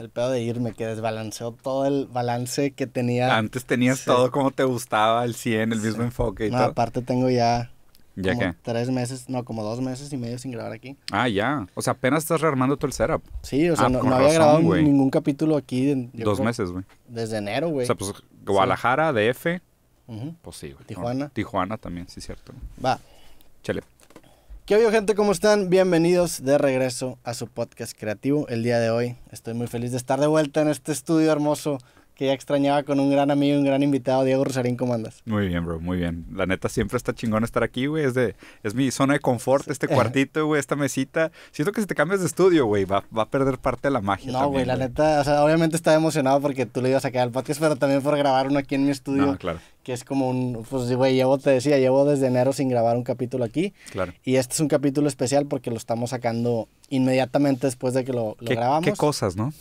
El pedo de irme, que desbalanceó todo el balance que tenía. Antes tenías todo como te gustaba, el 100, el mismo enfoque y no, Aparte tengo ya, ¿Ya tres meses, no, como dos meses y medio sin grabar aquí. Ah, ya. O sea, apenas estás rearmando todo el setup. Sí, o sea, ah, no, había grabado ningún capítulo aquí. En, dos meses, güey. Desde enero, güey. O sea, pues Guadalajara, DF, pues sí, güey. Tijuana. Tijuana también, sí, es cierto. Va. Chale. ¿Qué habido gente? ¿Cómo están? Bienvenidos de regreso a su podcast creativo el día de hoy. Estoy muy feliz de estar de vuelta en este estudio hermoso que ya extrañaba con un gran amigo un gran invitado, Diego Rosarín, ¿cómo andas? Muy bien, bro, muy bien. La neta, siempre está chingón estar aquí, güey. Es, es mi zona de confort, este cuartito, güey, esta mesita. Siento que si te cambias de estudio, güey, va, a perder parte de la magia. No, güey, la neta, o sea, obviamente estaba emocionado porque tú le ibas a quedar al podcast, pero también por grabar uno aquí en mi estudio. claro. Que es como un, pues, güey, llevo, te decía, llevo desde enero sin grabar un capítulo aquí. Claro. Y este es un capítulo especial porque lo estamos sacando inmediatamente después de que lo, grabamos. Qué cosas, ¿no?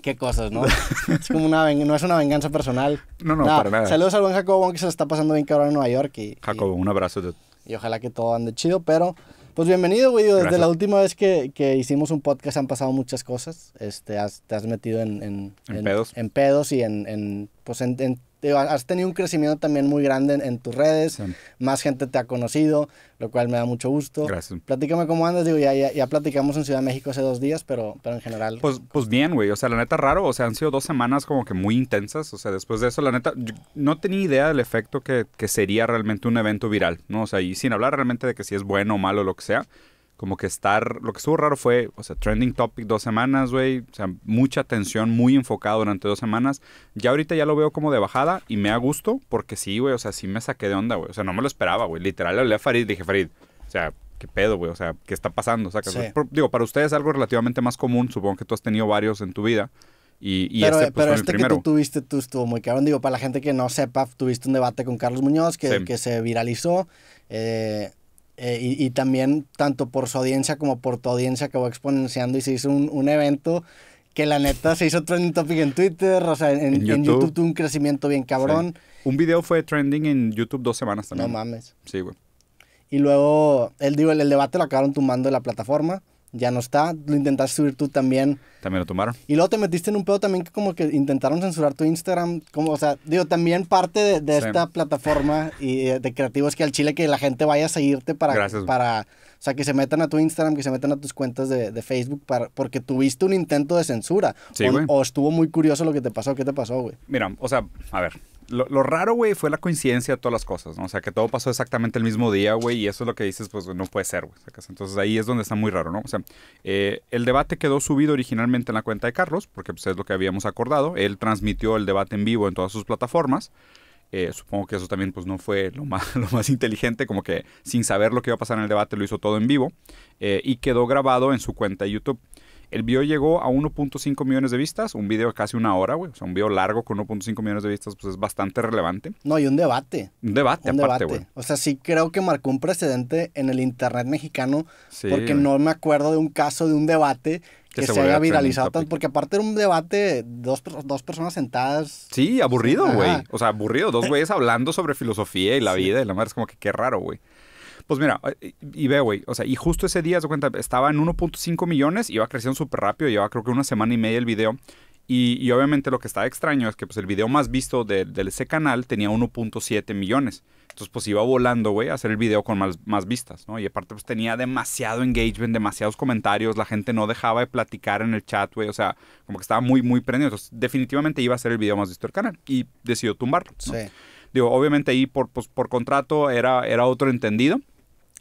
qué cosas, ¿no? es como una no es una venganza personal. No, no, para nada. Saludos a buen Jacobo que se está pasando bien que ahora en Nueva York. Y, Jacobo, un abrazo. Y ojalá que todo ande chido, pero pues bienvenido, güey. Desde la última vez que, hicimos un podcast han pasado muchas cosas. Este, has, te has metido en, en, en, pedos. en pedos y en, pues en, has tenido un crecimiento también muy grande en, tus redes, más gente te ha conocido, lo cual me da mucho gusto. Gracias. Platícame cómo andas, digo, ya, platicamos en Ciudad de México hace dos días, pero, en general. Pues, pues bien, güey, o sea, la neta raro, o sea, han sido dos semanas como que muy intensas, o sea, después de eso, la neta, no tenía idea del efecto que, sería realmente un evento viral, ¿no? O sea, y sin hablar realmente de que si es bueno o malo, o lo que sea como que estar, lo que estuvo raro fue, o sea, trending topic dos semanas, güey, o sea, mucha atención, muy enfocado durante dos semanas. Ya ahorita ya lo veo como de bajada y me da gusto porque sí, güey, o sea, sí me saqué de onda, güey, o sea, no me lo esperaba, güey, literal le hablé a Farid, dije, Farid, o sea, ¿qué pedo, güey? O sea, ¿qué está pasando? O sea, digo, para ustedes es algo relativamente más común, supongo que tú has tenido varios en tu vida. Y, y pero, este, pues, pero este que tú tuviste, tú estuvo muy cabrón. Digo, para la gente que no sepa, tuviste un debate con Carlos Muñoz que, que se viralizó. Eh, eh, y, también, tanto por su audiencia como por tu audiencia, que acabó exponenciando y se hizo un, evento que la neta se hizo trending topic en Twitter, o sea, en, YouTube. tuvo un crecimiento bien cabrón. Un video fue trending en YouTube dos semanas también. No mames. Sí, güey. Y luego, él digo, el, el, debate lo acabaron tumbando de la plataforma ya no está. Lo intentaste subir tú también. También lo tomaron. Y luego te metiste en un pedo también que como que intentaron censurar tu Instagram. Como, o sea, digo, también parte de, esta plataforma y de, creativos que al chile que la gente vaya a seguirte para, Gracias. para o sea, que se metan a tu Instagram, que se metan a tus cuentas de, Facebook, para, porque tuviste un intento de censura. o, estuvo muy curioso lo que te pasó. ¿Qué te pasó, güey? Mira, o sea, a ver. Lo, raro, güey, fue la coincidencia de todas las cosas, ¿no? O sea, que todo pasó exactamente el mismo día, güey, y eso es lo que dices, pues no puede ser, güey. Entonces ahí es donde está muy raro, ¿no? O sea, eh, el debate quedó subido originalmente en la cuenta de Carlos, porque pues, es lo que habíamos acordado. Él transmitió el debate en vivo en todas sus plataformas. Eh, supongo que eso también pues, no fue lo más, lo más inteligente, como que sin saber lo que iba a pasar en el debate lo hizo todo en vivo eh, y quedó grabado en su cuenta de YouTube. El video llegó a 1.5 millones de vistas, un video de casi una hora, güey. O sea, un video largo con 1.5 millones de vistas, pues es bastante relevante. No, y un debate. Un debate, un aparte, güey. O sea, sí creo que marcó un precedente en el internet mexicano, porque no me acuerdo de un caso de un debate que, se, haya viralizado tanto, porque aparte era un debate, dos, dos personas sentadas. Sí, aburrido, güey. o sea, aburrido, dos güeyes hablando sobre filosofía y la vida y la madre es como que qué raro, güey. Pues mira, y ve, güey, o sea, y justo ese día, se cuenta, estaba en 1.5 millones, iba creciendo súper rápido, llevaba creo que una semana y media el video, y, obviamente lo que estaba extraño es que pues, el video más visto de, ese canal tenía 1.7 millones. Entonces, pues iba volando, güey, a hacer el video con más, vistas, ¿no? Y aparte, pues tenía demasiado engagement, demasiados comentarios, la gente no dejaba de platicar en el chat, güey, o sea, como que estaba muy, muy prendido. Entonces, definitivamente iba a ser el video más visto del canal y decidió tumbarlo. Sí. Digo, obviamente ahí por, pues, por contrato era, era otro entendido.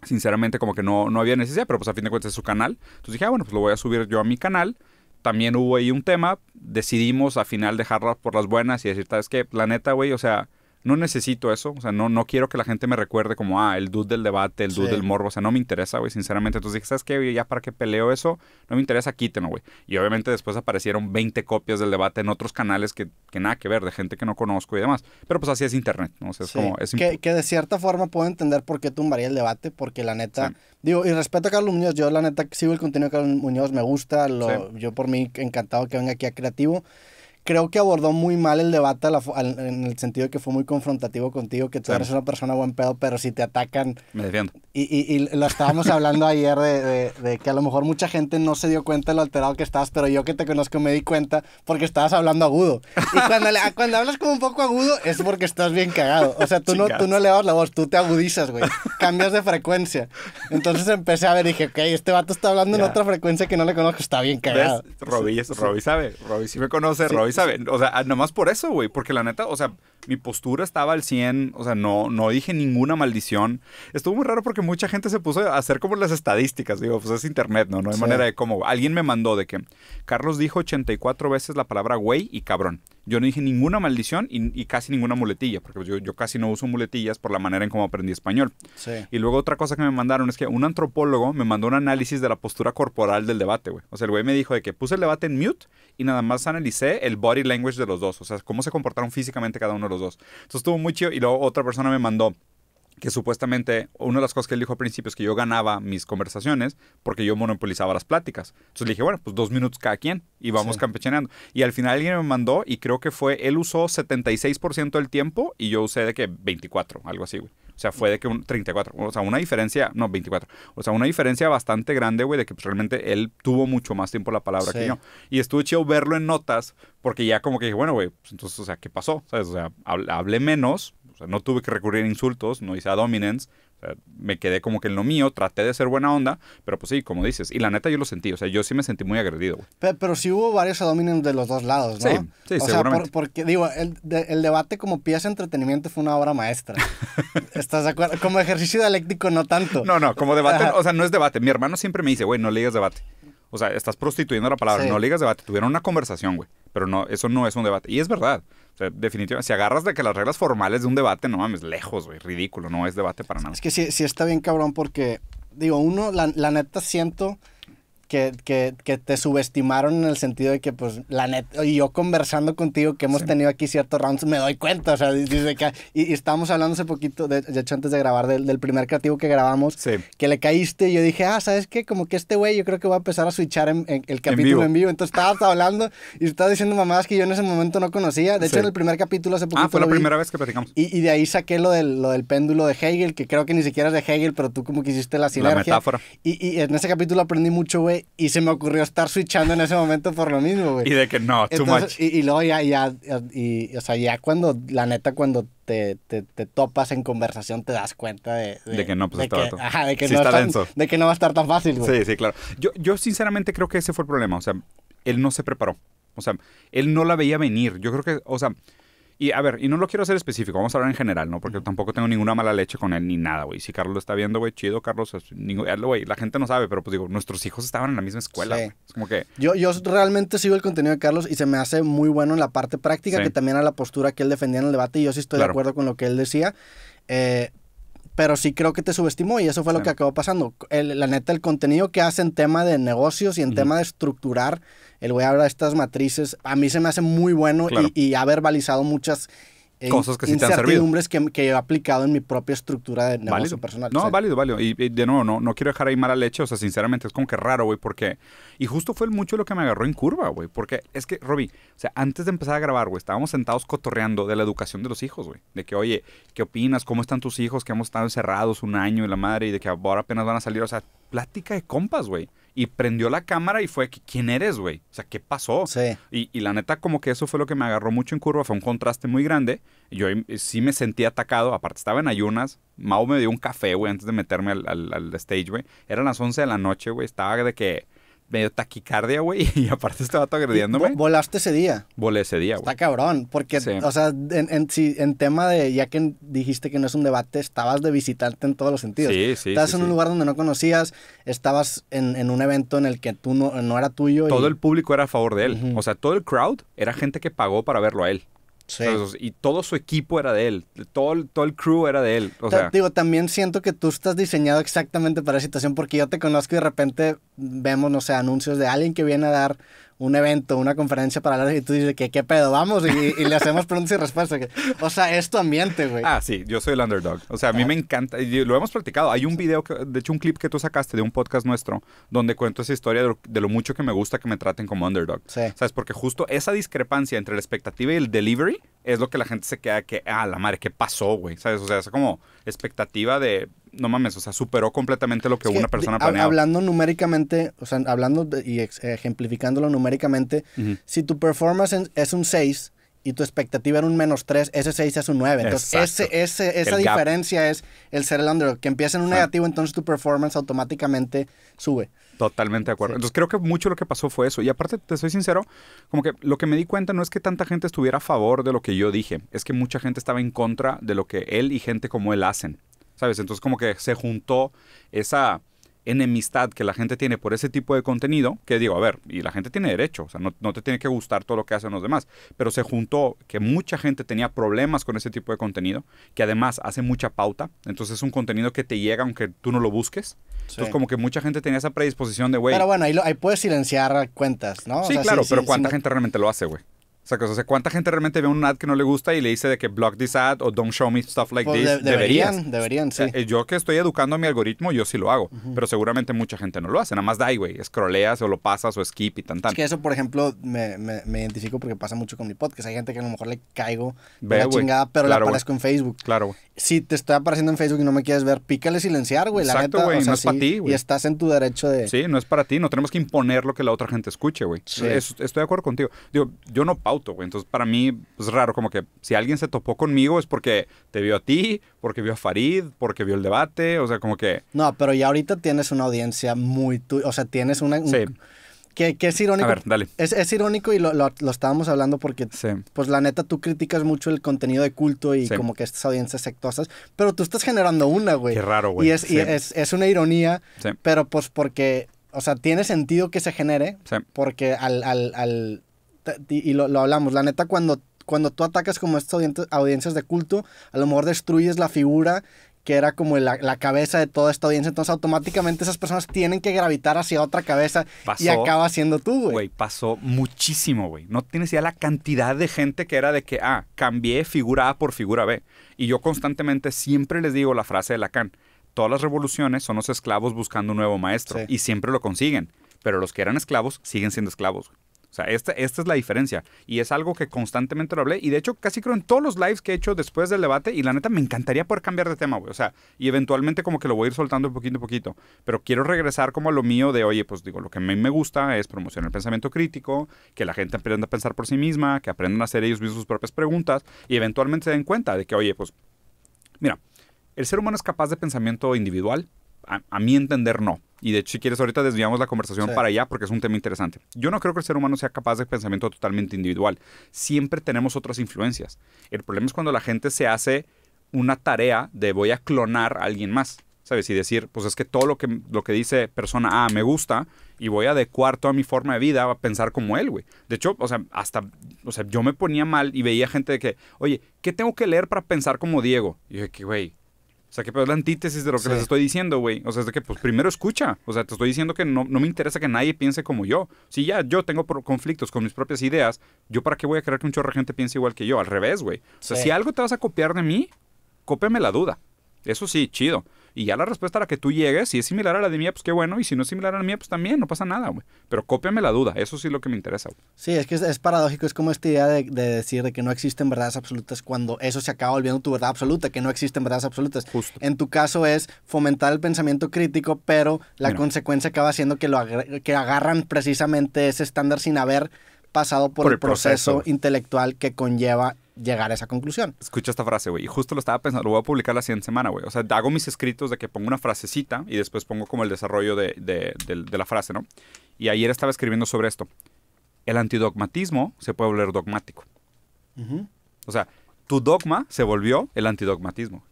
Sinceramente, como que no, no había necesidad, pero pues a fin de cuentas es su canal. Entonces dije, ah, bueno, pues lo voy a subir yo a mi canal también hubo ahí un tema. Decidimos al final dejarlas por las buenas y decir, ¿sabes qué? La neta, güey, o sea, no necesito eso, o sea, no, no quiero que la gente me recuerde como, ah, el dude del debate, el dude del morbo, o sea, no me interesa, güey, sinceramente. Entonces dije, ¿sabes qué? Ya para qué peleo eso, no me interesa, quítenlo, güey. Y obviamente después aparecieron 20 copias del debate en otros canales que, nada que ver, de gente que no conozco y demás. Pero pues así es internet, ¿no? O sea, es como... Es que, que, de cierta forma puedo entender por qué tumbaría el debate, porque la neta... Digo, y respeto a Carlos Muñoz, yo la neta sigo el contenido de Carlos Muñoz, me gusta, lo, yo por mí encantado que venga aquí a Creativo creo que abordó muy mal el debate en el sentido de que fue muy confrontativo contigo, que tú eres una persona buen pedo, pero si te atacan... Me defiendo. Y, y, lo estábamos hablando ayer de, de, que a lo mejor mucha gente no se dio cuenta de lo alterado que estabas, pero yo que te conozco me di cuenta porque estabas hablando agudo. Y cuando, le, cuando hablas como un poco agudo es porque estás bien cagado. O sea, tú no, tú no elevas la voz, tú te agudizas, güey. Cambias de frecuencia. Entonces empecé a ver y dije, ok, este vato está hablando en otra frecuencia que no le conozco, está bien cagado. sabe, Robbie sí me conoce, y O sea, ah, nomás por eso, güey. Porque la neta, o sea, mi postura estaba al 100. O sea, no, no dije ninguna maldición. Estuvo muy raro porque mucha gente se puso a hacer como las estadísticas. Digo, pues es internet, ¿no? No hay manera de cómo. Alguien me mandó de que Carlos dijo 84 veces la palabra güey y cabrón. Yo no dije ninguna maldición y, casi ninguna muletilla. Porque yo, yo, casi no uso muletillas por la manera en cómo aprendí español. Sí. Y luego otra cosa que me mandaron es que un antropólogo me mandó un análisis de la postura corporal del debate, güey. O sea, el güey me dijo de que puse el debate en mute y nada más analicé el body language de los dos, o sea, cómo se comportaron físicamente cada uno de los dos. Entonces estuvo muy chido y luego otra persona me mandó que supuestamente una de las cosas que él dijo al principio es que yo ganaba mis conversaciones porque yo monopolizaba las pláticas. Entonces le dije, bueno, pues dos minutos cada quien y vamos campechaneando. Y al final alguien me mandó y creo que fue, él usó 76% del tiempo y yo usé de que 24, algo así, güey. O sea, fue de que un 34, o sea, una diferencia, no, 24. O sea, una diferencia bastante grande, güey, de que pues, realmente él tuvo mucho más tiempo la palabra que yo. Y estuve chido verlo en notas, porque ya como que dije, bueno, güey, pues, entonces, o sea, ¿qué pasó? O sea, hablé menos, no tuve que recurrir a insultos, no hice a dominance, me quedé como que en lo mío, traté de ser buena onda, pero pues sí, como dices, y la neta yo lo sentí, o sea, yo sí me sentí muy agredido. Pero, pero, sí hubo varios dominance de los dos lados, ¿no? Sí, sí, o Sea, porque digo, el, debate como pieza de entretenimiento fue una obra maestra. ¿Estás de acuerdo? Como ejercicio dialéctico no tanto. No, no, como debate, o sea, no es debate. Mi hermano siempre me dice, güey, no le debate. O sea, estás prostituyendo la palabra, no le debate, tuvieron una conversación, güey, pero no, eso no es un debate. Y es verdad definitivamente, si agarras de que las reglas formales de un debate, no mames, lejos, güey, ridículo, no es debate para nada. Es que sí, está bien cabrón porque, digo, uno, la, la neta siento que, que, que, te subestimaron en el sentido de que, pues, la neta, y yo conversando contigo, que hemos tenido aquí ciertos rounds, me doy cuenta, o sea, dice que, y, estábamos hablando hace poquito, de, hecho, antes de grabar, del, primer creativo que grabamos, que le caíste, y yo dije, ah, ¿sabes qué? Como que este güey, yo creo que voy a empezar a switchar en, el capítulo en vivo. entonces estabas hablando y estabas diciendo mamadas que yo en ese momento no conocía, de hecho, en el primer capítulo hace ah, poquito. Ah, fue la primera vez que platicamos. Y, y, de ahí saqué lo del, lo del péndulo de Hegel, que creo que ni siquiera es de Hegel, pero tú como que hiciste la sinergia. La Y, y en ese capítulo aprendí mucho, güey, y se me ocurrió estar switchando en ese momento por lo mismo, güey. Y de que no, too much. Y, luego ya, ya, y, o sea, ya cuando, la neta, cuando te, te, topas en conversación, te das cuenta de... De, que no, pues de este que, Ajá, de que, no va a estar tan fácil, güey. Sí, sí, claro. Yo, yo sinceramente creo que ese fue el problema, o sea, él no se preparó. O sea, él no la veía venir. Yo creo que, o sea, y a ver, y no lo quiero hacer específico, vamos a hablar en general, ¿no? Porque tampoco tengo ninguna mala leche con él ni nada, güey. Si Carlos lo está viendo, güey, chido, Carlos. Güey, la gente no sabe, pero pues digo, nuestros hijos estaban en la misma escuela. Sí. Es como que. Yo, yo realmente sigo el contenido de Carlos y se me hace muy bueno en la parte práctica, que también a la postura que él defendía en el debate. Y yo sí estoy de acuerdo con lo que él decía. Eh, pero sí creo que te subestimó y eso fue lo que acabó pasando. la neta, el contenido que hace en tema de negocios y en tema de estructurar el güey habla de estas matrices. A mí se me hace muy bueno y, ha verbalizado muchas eh, cosas que incertidumbres que, he aplicado en mi propia estructura de negocio personal. No, válido, válido. Y, de nuevo, no, no quiero dejar ahí mala leche. O sea, sinceramente, es como que raro, güey, porque... Y justo fue mucho lo que me agarró en curva, güey. Porque es que, Robby, o sea, antes de empezar a grabar, güey, estábamos sentados cotorreando de la educación de los hijos, güey. De que, oye, ¿qué opinas? ¿Cómo están tus hijos? Que hemos estado encerrados un año y la madre. Y de que ahora apenas van a salir. O sea, plática de compas, güey y prendió la cámara y fue, ¿quién eres, güey? O sea, ¿qué pasó? Sí. Y, la neta, como que eso fue lo que me agarró mucho en curva, fue un contraste muy grande. Yo eh, sí me sentí atacado, aparte estaba en ayunas. Mao me dio un café, güey, antes de meterme al, al, al stage, güey. Eran las 11 de la noche, güey, estaba de que medio taquicardia, güey, y aparte estaba todo agrediéndome. Volaste ese día. Volé ese día, güey. Está cabrón, porque, o sea, en, en, si, en, tema de, ya que dijiste que no es un debate, estabas de visitante en todos los sentidos. Sí, sí. Estabas en un lugar donde no conocías, estabas en, un evento en el que tú no, no era tuyo. Todo el público era a favor de él. O sea, todo el crowd era gente que pagó para verlo a él y todo su equipo era de él, todo el, todo el crew era de él. O sea, digo, también siento que tú estás diseñado exactamente para la situación porque yo te conozco y de repente vemos, no sé, anuncios de alguien que viene a dar un evento, una conferencia para hablar y tú dices que qué pedo, vamos y, le hacemos preguntas y respuestas. O sea, esto tu ambiente, güey. Ah, sí, yo soy el underdog. O sea, a mí ah. me encanta, y lo hemos platicado. Hay un video, de hecho, un clip que tú sacaste de un podcast nuestro donde cuento esa historia de lo, mucho que me gusta que me traten como underdog. Sí. ¿Sabes? Porque justo esa discrepancia entre la expectativa y el delivery es lo que la gente se queda que, ah, la madre, ¿qué pasó, güey? ¿Sabes? O sea, es como expectativa de no mames, o sea, superó completamente lo que, una persona planeaba. Hablando numéricamente, o sea, hablando y ejemplificándolo numéricamente, si tu performance es un 6 y tu expectativa era un menos 3, ese 6 es un 9. Entonces, esa diferencia es el ser el underdog. Que empieza en un negativo, entonces tu performance automáticamente sube. Totalmente de acuerdo. Entonces creo que mucho lo que pasó fue eso. Y aparte, te soy sincero, como que lo que me di cuenta no es que tanta gente estuviera a favor de lo que yo dije, es que mucha gente estaba en contra de lo que él y gente como él hacen. ¿sabes? Entonces como que se juntó esa enemistad que la gente tiene por ese tipo de contenido, que digo, a ver, y la gente tiene derecho, o sea, no, te tiene que gustar todo lo que hacen los demás, pero se juntó que mucha gente tenía problemas con ese tipo de contenido, que además hace mucha pauta, entonces es un contenido que te llega aunque tú no lo busques. Entonces como que mucha gente tenía esa predisposición de, güey... Pero bueno, ahí, ahí puedes silenciar cuentas, ¿no? Sí, claro, pero ¿cuánta gente realmente lo hace, güey? o sea, ¿cuánta gente realmente ve un ad que no le gusta y le dice de que block this ad o don't show me stuff like pues this? deberían, deberían, sí. yo que estoy educando a mi algoritmo, yo sí lo hago, pero seguramente mucha gente no lo hace. Nada más da, güey, scrolleas o lo pasas o skip y tan, tan. Es que eso, por ejemplo, me, me, me, identifico porque pasa mucho con mi podcast. Hay gente que a lo mejor le caigo la chingada, pero claro, le aparezco en Facebook. Claro, güey. Si te estoy apareciendo en Facebook y no me quieres ver, pícale silenciar, güey. la neta, o sea, no es para ti, güey. Y estás en tu derecho de... Sí, no es para ti. No tenemos que imponer lo que la otra gente escuche, güey. Estoy de acuerdo contigo. Digo, yo no entonces, para mí pues, es raro, como que si alguien se topó conmigo es porque te vio a ti, porque vio a Farid, porque vio el debate, o sea, como que... No, pero ya ahorita tienes una audiencia muy tuya, o sea, tienes una... Sí. Que, es irónico. A ver, dale. Es, es, irónico y lo, lo, estábamos hablando porque, pues la neta, tú criticas mucho el contenido de culto y como que estas audiencias sectosas, pero tú estás generando una, güey. Qué raro, güey. Y es, es, es una ironía, pero pues porque, o sea, tiene sentido que se genere, porque al, al y lo, lo hablamos, la neta cuando, cuando tú atacas como estas audiencias de culto, a lo mejor destruyes la figura que era como la, cabeza de toda esta audiencia. Entonces, automáticamente esas personas tienen que gravitar hacia otra cabeza y acaba siendo tú, güey. Güey, pasó muchísimo, güey. No tienes idea la cantidad de gente que era de que, ah, cambié figura A por figura B. Y yo constantemente siempre les digo la frase de Lacan: todas las revoluciones son los esclavos buscando un nuevo maestro. Y siempre lo consiguen. Pero los que eran esclavos siguen siendo esclavos, o sea, esta, es la diferencia. Y es algo que constantemente lo hablé. Y de hecho, casi creo en todos los lives que he hecho después del debate. Y la neta, me encantaría poder cambiar de tema, güey. O sea, y eventualmente como que lo voy a ir soltando poquito a poquito. Pero quiero regresar como a lo mío de, oye, pues digo, lo que a mí me gusta es promocionar el pensamiento crítico, que la gente aprenda a pensar por sí misma, que aprendan a hacer ellos mismos sus propias preguntas. Y eventualmente se den cuenta de que, oye, pues, mira, el ser humano es capaz de pensamiento individual. a, a mi entender, no y de hecho si quieres ahorita desviamos la conversación para allá porque es un tema interesante. Yo no creo que el ser humano sea capaz de pensamiento totalmente individual. Siempre tenemos otras influencias. El problema es cuando la gente se hace una tarea de voy a clonar a alguien más, ¿sabes? Y decir, pues es que todo lo que, lo que dice persona A me gusta y voy a adecuar toda mi forma de vida a pensar como él, güey. De hecho, o sea, hasta, o sea, yo me ponía mal y veía gente de que, oye, ¿qué tengo que leer para pensar como Diego? Y yo dije, güey, o sea, que es la antítesis de lo que les estoy diciendo, güey. O sea, es de que, pues, primero escucha. O sea, te estoy diciendo que no, me interesa que nadie piense como yo. Si ya yo tengo conflictos con mis propias ideas, ¿yo para qué voy a querer que un chorro de gente piense igual que yo? Al revés, güey. O sea, si algo te vas a copiar de mí, cópeme la duda. Eso sí, chido. Y ya la respuesta a la que tú llegues, si es similar a la de mía, pues qué bueno. Y si no es similar a la mía, pues también, no pasa nada, güey. Pero cópiame la duda, eso sí es lo que me interesa, Sí, es que es, paradójico, es como esta idea de, decir de que no existen verdades absolutas cuando eso se acaba volviendo tu verdad absoluta, que no existen verdades absolutas. Justo. En tu caso es fomentar el pensamiento crítico, pero la consecuencia acaba siendo que, lo que agarran precisamente ese estándar sin haber pasado por, el, proceso intelectual que conlleva llegar a esa conclusión. Escucha esta frase, güey, y justo lo estaba pensando, lo voy a publicar la siguiente semana, güey. O sea, hago mis escritos de que pongo una frasecita y después pongo como el desarrollo de, la frase, ¿no? Y ayer estaba escribiendo sobre esto. El antidogmatismo se puede volver dogmático. O sea, tu dogma se volvió el antidogmatismo.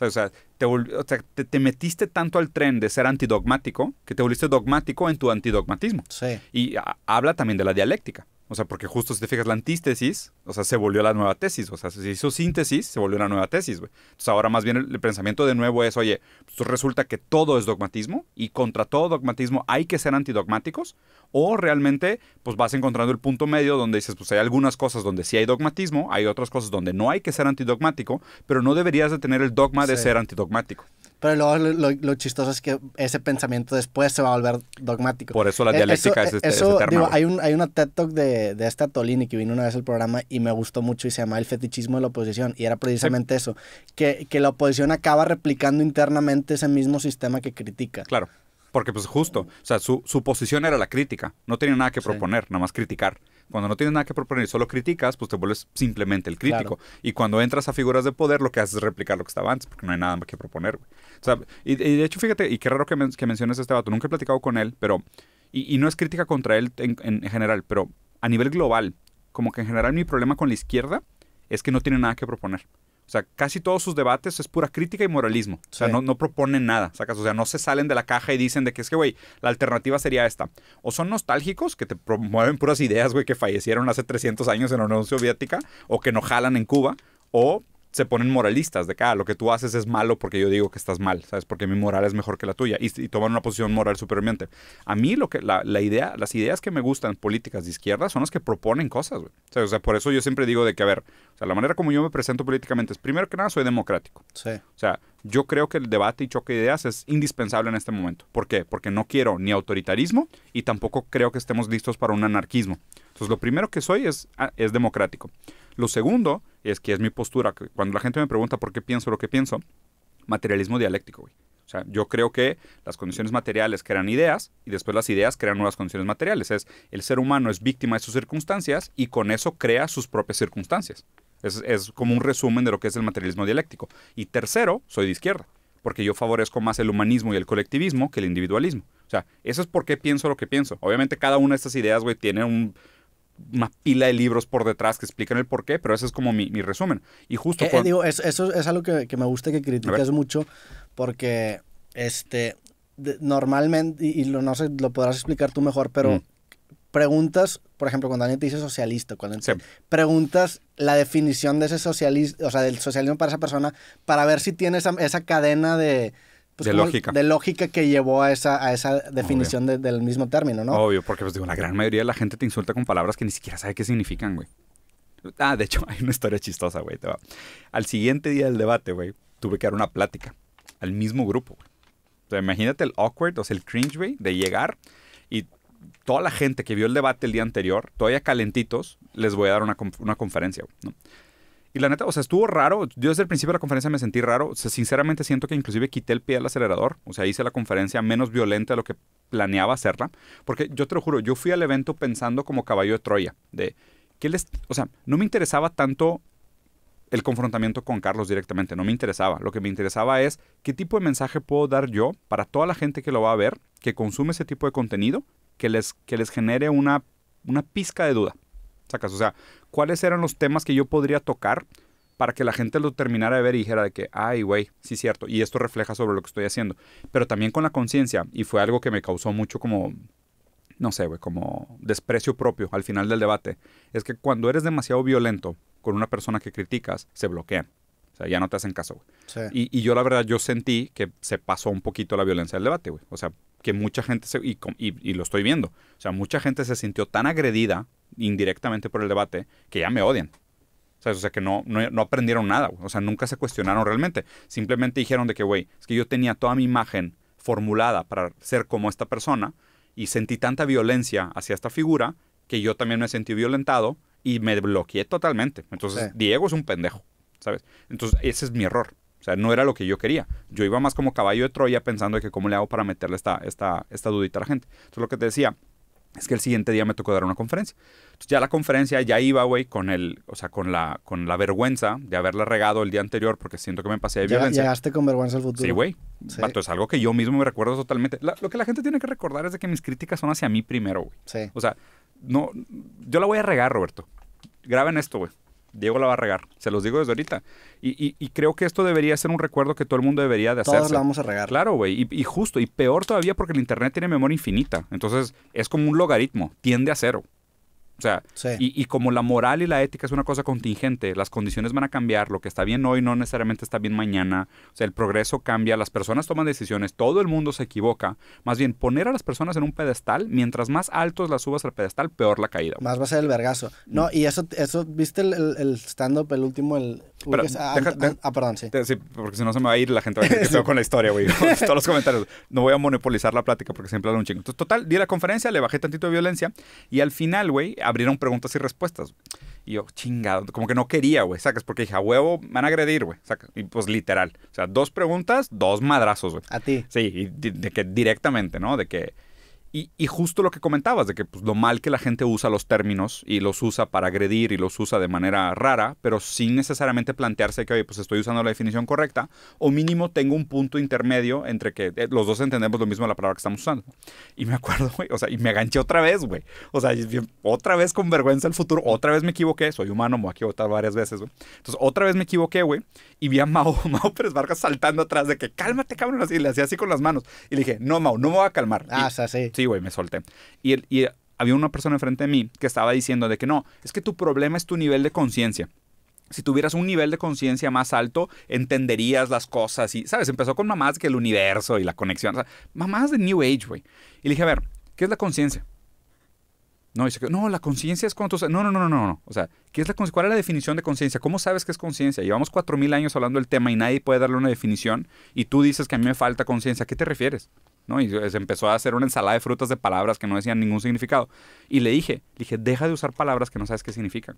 O sea, te, metiste tanto al tren de ser antidogmático que te volviste dogmático en tu antidogmatismo. Sí. Y habla también de la dialéctica. O sea, porque justo si te fijas, la antítesis, o sea, se volvió la nueva tesis. O sea, se hizo síntesis, se volvió la nueva tesis, Entonces ahora más bien el, pensamiento de nuevo es, oye, pues resulta que todo es dogmatismo y contra todo dogmatismo hay que ser antidogmáticos. O realmente, pues vas encontrando el punto medio donde dices, pues hay algunas cosas donde sí hay dogmatismo, hay otras cosas donde no hay que ser antidogmático, pero no deberías de tener el dogma de ser antidogmático. Pero luego lo, chistoso es que ese pensamiento después se va a volver dogmático. Por eso la e-, dialéctica es, e-, este, hay, una TED Talk de, de esta Tolini que vino una vez al programa y me gustó mucho y se llama El fetichismo de la oposición. Y era precisamente eso, que, la oposición acaba replicando internamente ese mismo sistema que critica. Claro. Porque pues justo, o sea, su, posición era la crítica, no tenía nada que proponer, nada más criticar. Cuando no tienes nada que proponer y solo criticas, pues te vuelves simplemente el crítico. Y cuando entras a figuras de poder, lo que haces es replicar lo que estaba antes, porque no hay nada que proponer. y, de hecho, fíjate, y qué raro que, menciones a este vato. Nunca he platicado con él, pero. Y, no es crítica contra él en, general, pero a nivel global, como que en general mi problema con la izquierda es que no tiene nada que proponer. O sea, casi todos sus debates es pura crítica y moralismo. O sea, no, no, proponen nada, sacas. O sea, no se salen de la caja y dicen de que es que, güey, la alternativa sería esta. O son nostálgicos, que te promueven puras ideas, güey, que fallecieron hace 300 años en la Unión Soviética o que no jalan en Cuba. O se ponen moralistas de que ah, lo que tú haces es malo porque yo digo que estás mal, ¿sabes? Porque mi moral es mejor que la tuya y, y toman una posición moral superiormente. A mí lo que la, idea, las ideas que me gustan políticas de izquierda son las que proponen cosas, güey. O, sea, por eso yo siempre digo de que, a ver, o sea, la manera como yo me presento políticamente es, primero que nada, soy democrático. Sí. O sea, yo creo que el debate y choque de ideas es indispensable en este momento. ¿Por qué? Porque no quiero ni autoritarismo y tampoco creo que estemos listos para un anarquismo. Entonces, lo primero que soy es, ah, es democrático. Lo segundo es que es mi postura. Cuando la gente me pregunta por qué pienso lo que pienso, materialismo dialéctico, güey. O sea, yo creo que las condiciones materiales crean ideas y después las ideas crean nuevas condiciones materiales. Es el ser humano es víctima de sus circunstancias y con eso crea sus propias circunstancias. Es, es como un resumen de lo que es el materialismo dialéctico. Y tercero, soy de izquierda, porque yo favorezco más el humanismo y el colectivismo que el individualismo. O sea, eso es por qué pienso lo que pienso. Obviamente cada una de estas ideas, güey, tiene un una pila de libros por detrás que explican el por qué, pero ese es como mi, resumen. Y justo... Eh, eh, cuando... digo, es, eso es algo que, me gusta que criticas mucho porque este, normalmente, y, lo, no sé, lo podrás explicar tú mejor, pero mm. preguntas, por ejemplo, cuando alguien te dice socialista, cuando preguntas la definición de ese socialismo, o sea, del socialismo para esa persona, para ver si tiene esa cadena de de lógica. de lógica que llevó a esa, a esa definición del mismo término, ¿no? Obvio, porque pues, digo, la gran mayoría de la gente te insulta con palabras que ni siquiera sabe qué significan, güey. Ah, de hecho, hay una historia chistosa, güey. Al siguiente día del debate, güey, tuve que dar una plática al mismo grupo, güey. imagínate el awkward, o sea, el cringe, güey, de llegar y toda la gente que vio el debate el día anterior, todavía calentitos, les voy a dar una, una conferencia, güey, ¿no? Y la neta, o sea, estuvo raro. Yo desde el principio de la conferencia me sentí raro. sinceramente siento que inclusive quité el pie del acelerador. O sea, hice la conferencia menos violenta de lo que planeaba hacerla. Porque yo te lo juro, yo fui al evento pensando como caballo de Troya. De, ¿qué les...? O sea, no me interesaba tanto el confrontamiento con Carlos directamente. No me interesaba. Lo que me interesaba es qué tipo de mensaje puedo dar yo para toda la gente que lo va a ver, que consume ese tipo de contenido, que les, que les genere una, una pizca de duda o sea, ¿cuáles eran los temas que yo podría tocar para que la gente lo terminara de ver y dijera de que, ay, güey, sí cierto, y esto refleja sobre lo que estoy haciendo? Pero también con la conciencia, y fue algo que me causó mucho como, no sé, güey, como desprecio propio al final del debate, es que cuando eres demasiado violento con una persona que criticas, se bloquean. O sea, ya no te hacen caso, güey. Y, yo la verdad, yo sentí que se pasó un poquito la violencia del debate, güey. O sea, que mucha gente se... y, lo estoy viendo. O sea, mucha gente se sintió tan agredida indirectamente por el debate, que ya me odian. O sea, que no, no, aprendieron nada, o sea, nunca se cuestionaron realmente. Simplemente dijeron de que, güey, es que yo tenía toda mi imagen formulada para ser como esta persona y sentí tanta violencia hacia esta figura que yo también me sentí violentado y me bloqueé totalmente. Entonces, Diego es un pendejo, ¿sabes? Entonces, ese es mi error. O sea, no era lo que yo quería. Yo iba más como caballo de Troya pensando de que cómo le hago para meterle esta, esta, esta dudita a la gente. Entonces, lo que te decía, es que el siguiente día me tocó dar una conferencia. Entonces ya la conferencia ya iba, güey, con el, o sea, con la, con la vergüenza de haberla regado el día anterior porque siento que me pasé de ya, Llegaste con vergüenza al futuro. Sí, güey. es algo que yo mismo me recuerdo totalmente. lo que la gente tiene que recordar es de que mis críticas son hacia mí primero, güey. Sí. O sea, no, yo la voy a regar, Roberto. Graben esto, güey. Diego la va a regar. Se los digo desde ahorita. Y, creo que esto debería ser un recuerdo que todo el mundo debería de hacerse. Todos la vamos a regar. Claro, güey. Y, y, justo, y peor todavía porque el Internet tiene memoria infinita. Entonces, es como un logaritmo. Tiende a cero. O sea, y, como la moral y la ética es una cosa contingente, las condiciones van a cambiar, lo que está bien hoy no necesariamente está bien mañana, o sea, el progreso cambia, las personas toman decisiones, todo el mundo se equivoca. Más bien, poner a las personas en un pedestal, mientras más altos las subas al pedestal, peor la caída. Más va a ser el vergazo. No, mm. y eso, eso ¿viste el, el, el stand-up, el último, el, pero, ah, perdón, sí. porque si no se me va a ir la gente con la historia, güey. Todos los comentarios. No voy a monopolizar la plática porque siempre hablo un chingo. Entonces, total, di la conferencia, le bajé tantito de violencia y al final, güey, abrieron preguntas y respuestas. Y yo, chingado, como que no quería, güey, sacas, porque dije, a huevo, me van a agredir, güey, Y pues literal. O sea, dos preguntas, dos madrazos, güey. A ti. Sí, de que directamente, ¿no? De que y, justo lo que comentabas, de que pues, lo mal que la gente usa los términos y los usa para agredir y los usa de manera rara, pero sin necesariamente plantearse que, oye, pues estoy usando la definición correcta, o mínimo tengo un punto intermedio entre que eh, los dos entendemos lo mismo de la palabra que estamos usando. Y me acuerdo, güey, o sea, y me aganché otra vez, güey. O sea, otra vez con vergüenza el futuro, otra vez me equivoqué, soy humano, me voy a equivocar varias veces, güey. Entonces, otra vez me equivoqué, güey, y vi a Mao, Mao Pérez Vargas saltando atrás de que cálmate, cabrón, así, le hacía así con las manos. Y le dije, no, Mao, no me voy a calmar. Ah, sí. sí me solté. Y, había una persona enfrente de mí que estaba diciendo de que no, es que tu problema es tu nivel de conciencia si tuvieras un nivel de conciencia más alto, entenderías las cosas y, ¿sabes? Empezó con mamás que el universo y la conexión, mamás de New Age, güey. Y le dije, a ver, ¿qué es la conciencia? No, dice que, no, la conciencia es cuando... No, no, no, no, no. O sea, ¿qué es la, ¿cuál es la definición de conciencia? ¿Cómo sabes qué es conciencia? Llevamos 4.000 años hablando del tema y nadie puede darle una definición y tú dices que a mí me falta conciencia. ¿A qué te refieres? Y se empezó a hacer una ensalada de frutas de palabras que no decían ningún significado. Y le dije, dije, deja de usar palabras que no sabes qué significan.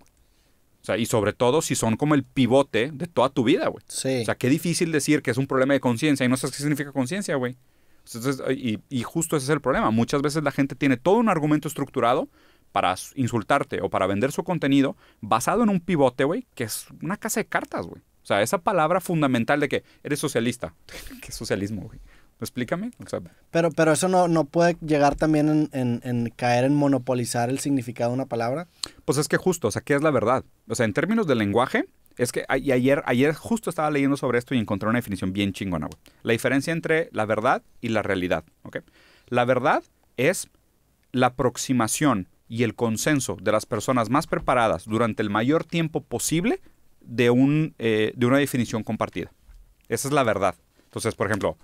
O sea, y sobre todo si son como el pivote de toda tu vida, güey. O sea, qué difícil decir que es un problema de conciencia y no sabes qué significa conciencia, güey. y, justo ese es el problema. Muchas veces la gente tiene todo un argumento estructurado para insultarte o para vender su contenido basado en un pivote, güey, que es una casa de cartas, güey. O sea, esa palabra fundamental de que eres socialista. ¿Qué socialismo, güey? Explícame. O sea, pero, pero eso no, no puede llegar también en, en, en, caer en monopolizar el significado de una palabra. Pues es que justo, o sea, ¿qué es la verdad? O sea, en términos del lenguaje, es que ayer, ayer justo estaba leyendo sobre esto y encontré una definición bien chingona, La diferencia entre la verdad y la realidad, ¿ok? La verdad es la aproximación y el consenso de las personas más preparadas durante el mayor tiempo posible de, un, eh, de una definición compartida. Esa es la verdad. Entonces, por ejemplo,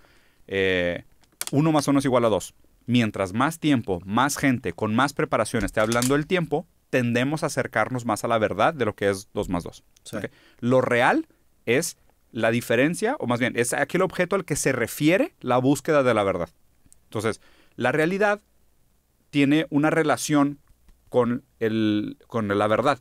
1 eh, uno más 1 es igual a 2. Mientras más tiempo, más gente, con más preparación esté hablando el tiempo, tendemos a acercarnos más a la verdad de lo que es 2 más 2. Lo real es la diferencia, o más bien, es aquel objeto al que se refiere la búsqueda de la verdad. Entonces, la realidad tiene una relación con, el, con la verdad,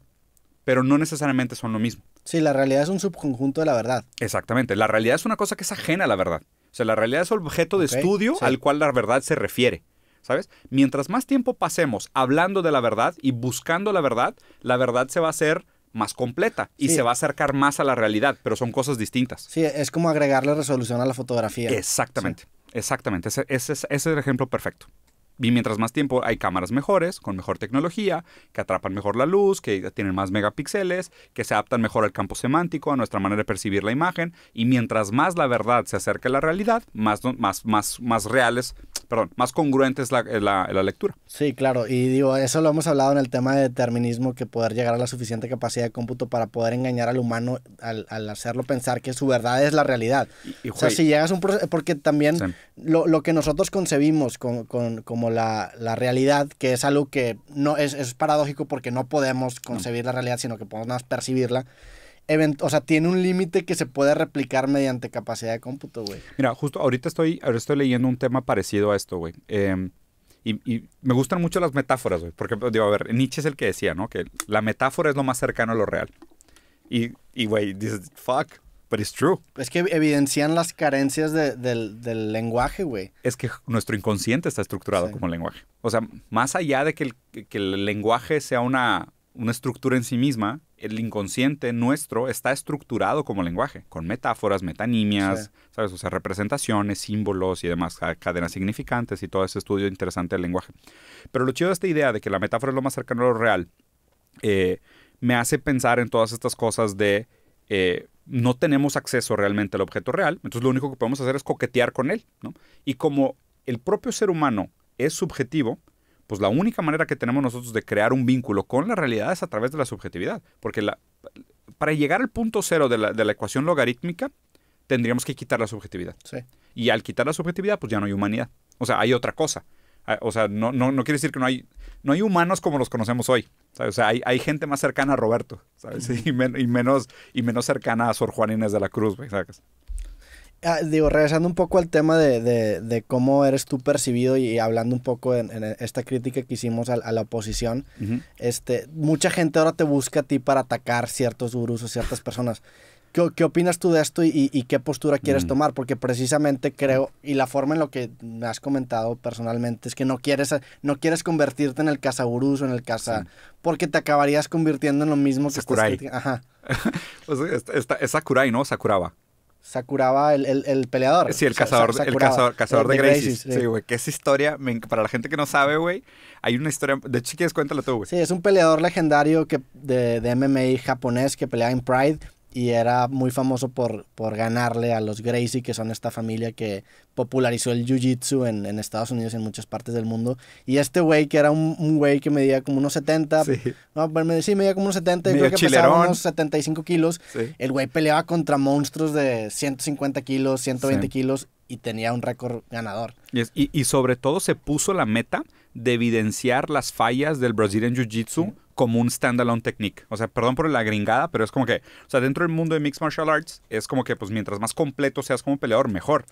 pero no necesariamente son lo mismo. Sí, la realidad es un subconjunto de la verdad. Exactamente, la realidad es una cosa que es ajena a la verdad. O sea, la realidad es objeto de estudio al cual la verdad se refiere. ¿Sabes? Mientras más tiempo pasemos hablando de la verdad y buscando la verdad, la verdad se va a hacer más completa y se va a acercar más a la realidad, pero son cosas distintas. Sí, es como agregarle resolución a la fotografía. Exactamente, exactamente. ese, es el ejemplo perfecto. Y mientras más tiempo hay cámaras mejores, con mejor tecnología, que atrapan mejor la luz, que tienen más megapíxeles, que se adaptan mejor al campo semántico, a nuestra manera de percibir la imagen. Y mientras más la verdad se acerca a la realidad, más, más, más, más reales, perdón, más congruentes la, la, lectura. Sí, claro. Y digo, eso lo hemos hablado en el tema de determinismo, que poder llegar a la suficiente capacidad de cómputo para poder engañar al humano al, al hacerlo pensar que su verdad es la realidad. o sea, si llegas un porque también lo, lo, que nosotros concebimos con, con, como la, realidad, que es algo que no es, paradójico porque no podemos concebir la realidad, sino que podemos más percibirla. o sea, tiene un límite que se puede replicar mediante capacidad de cómputo, güey. Mira, justo ahorita estoy, estoy leyendo un tema parecido a esto, güey. Em, y, me gustan mucho las metáforas, güey. Porque, digo, a ver, Nietzsche es el que decía, ¿no? Que la metáfora es lo más cercano a lo real. Y, güey, y, fuck, pero es true. Es que evidencian las carencias del, lenguaje, güey. Es que nuestro inconsciente está estructurado como lenguaje. O sea, más allá de que el, lenguaje sea una, una estructura en sí misma, el inconsciente nuestro está estructurado como lenguaje, con metáforas, metanimias, ¿sabes? O sea, representaciones, símbolos y demás, cadenas significantes y todo ese estudio interesante del lenguaje. Pero lo chido de esta idea de que la metáfora es lo más cercano a lo real, eh, me hace pensar en todas estas cosas de eh, no tenemos acceso realmente al objeto real, entonces lo único que podemos hacer es coquetear con él. Y como el propio ser humano es subjetivo, pues la única manera que tenemos nosotros de crear un vínculo con la realidad es a través de la subjetividad. Porque la, para llegar al punto cero de la, ecuación logarítmica, tendríamos que quitar la subjetividad. Y al quitar la subjetividad, pues ya no hay humanidad. O sea, hay otra cosa. Ah, o sea, no, no quiere decir que no hay no hay humanos como los conocemos hoy. O sea, hay, gente más cercana a Roberto, ¿sabes? Y, menos, y menos cercana a Sor Juan Inés de la Cruz, ¿sabes? Ah, digo, regresando un poco al tema de, cómo eres tú percibido y hablando un poco en, esta crítica que hicimos a, la oposición, este, mucha gente ahora te busca a ti para atacar ciertos gurús o ciertas personas. ¿Qué, opinas tú de esto y, qué postura quieres mm. tomar? Porque precisamente creo, y la forma en lo que me has comentado personalmente, es que no quieres, no quieres convertirte en el cazaburús o en el caza... Porque te acabarías convirtiendo en lo mismo que... Sakurai. Ajá. Pues, es Sakurai, ¿no? Sakuraba. Sakuraba, el, el, el, peleador. Sí, el cazador, de, de sí, güey, que esa historia, para la gente que no sabe, güey, hay una historia, de hecho, cuéntalo tú, güey. Sí, es un peleador legendario que, de, de MMA japonés que peleaba en Pride, y era muy famoso por, por ganarle a los Gracie, que son esta familia que popularizó el Jiu-Jitsu en, en, Estados Unidos y en muchas partes del mundo. Y este güey, que era un güey que medía como unos 70, sí, no, medía como unos 70, y creo que pesaba unos 75 kilos. El güey peleaba contra monstruos de 150 kilos, 120 kilos y tenía un récord ganador. Y, y sobre todo se puso la meta de evidenciar las fallas del Brazilian Jiu-Jitsu como un standalone technique. O sea, perdón por la gringada, pero es como que, o sea, dentro del mundo de Mixed Martial Arts, es como que, pues mientras más completo seas como peleador, mejor.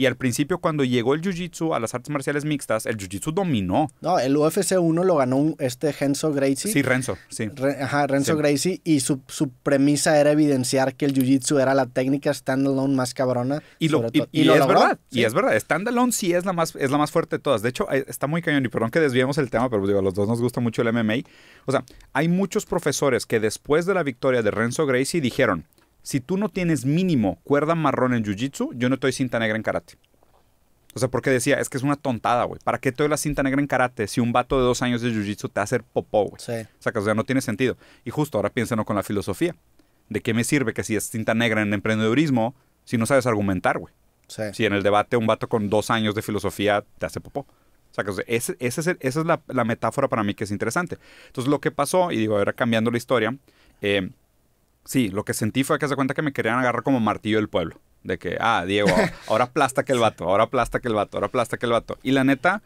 Y al principio, cuando llegó el jiu-jitsu a las artes marciales mixtas, el jiu-jitsu dominó. No, el UFC 1 lo ganó este Renzo Gracie. Sí, Renzo, sí. ajá, Renzo Gracie. Y su, premisa era evidenciar que el jiu-jitsu era la técnica standalone más cabrona. Y lo, es verdad. Y es verdad. Standalone sí es la, más, es la más fuerte de todas. De hecho, está muy cañón. Y perdón que desviemos el tema, pero pues, digo, a los dos nos gusta mucho el MMA. O sea, hay muchos profesores que después de la victoria de Renzo Gracie dijeron si tú no tienes mínimo cuerda marrón en jiu-jitsu, yo no estoy cinta negra en karate. O sea, porque decía, es que es una tontada, güey. ¿Para qué te doy la cinta negra en karate si un vato de dos años de jiu-jitsu te hace popó, güey? Sí. O sea, que no tiene sentido. Y justo ahora piénsenlo con la filosofía. ¿De qué me sirve que si es cinta negra en emprendedurismo si no sabes argumentar, güey? Sí. Si en el debate un vato con dos años de filosofía te hace popó. O sea, que o es esa es la, metáfora para mí que es interesante. Entonces, lo que pasó, y digo, ahora cambiando la historia, eh, Sí, lo que sentí fue que se cuenta que me querían agarrar como martillo del pueblo. De que, ah, Diego, ahora aplasta que el vato, ahora aplasta que el vato, ahora aplasta que el vato. Y la neta,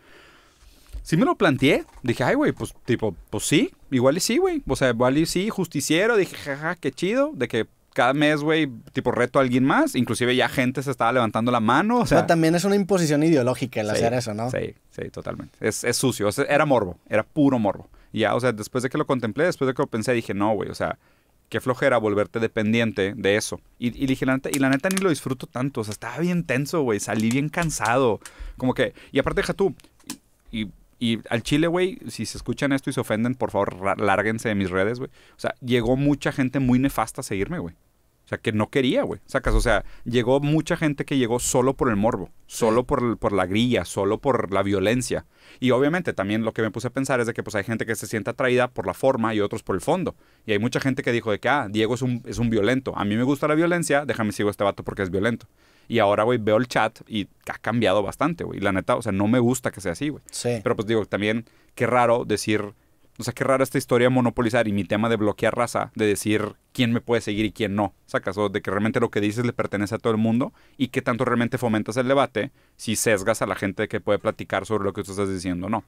sí me lo planteé. Dije, ay, güey, pues, tipo, pues sí, igual y sí, güey. O sea, igual y sí, justiciero. Dije, jaja, qué chido. De que cada mes, güey, tipo reto a alguien más. Inclusive ya gente se estaba levantando la mano. O sea, también es una imposición ideológica el hacer eso, ¿no? Sí, sí, totalmente. Es, sucio. era morbo, era puro morbo. Y ya, o sea, después de que lo contemplé, después de que lo pensé, dije, no, güey, o sea, qué flojera volverte dependiente de eso. Y, dije, la neta, y la neta ni lo disfruto tanto. O sea, estaba bien tenso, güey. Salí bien cansado. Como que, y aparte, deja tú. Y, y al chile, güey, si se escuchan esto y se ofenden, por favor, lárguense de mis redes, güey. O sea, llegó mucha gente muy nefasta a seguirme, güey. O sea, que no quería, güey. o sea, llegó mucha gente que llegó solo por el morbo, solo por, por, la grilla, solo por la violencia. Y obviamente también lo que me puse a pensar es de que pues hay gente que se siente atraída por la forma y otros por el fondo. Y hay mucha gente que dijo de que, ah, Diego es un, un violento. A mí me gusta la violencia, déjame sigo a este vato porque es violento. Y ahora, güey, veo el chat y ha cambiado bastante, güey. La neta, o sea, no me gusta que sea así, güey. Sí. Pero pues digo, también, qué raro decir o sea, qué rara esta historia de monopolizar y mi tema de bloquear raza, de decir quién me puede seguir y quién no. ¿Sacas? O de que realmente lo que dices le pertenece a todo el mundo y que tanto realmente fomentas el debate si sesgas a la gente que puede platicar sobre lo que tú estás diciendo no.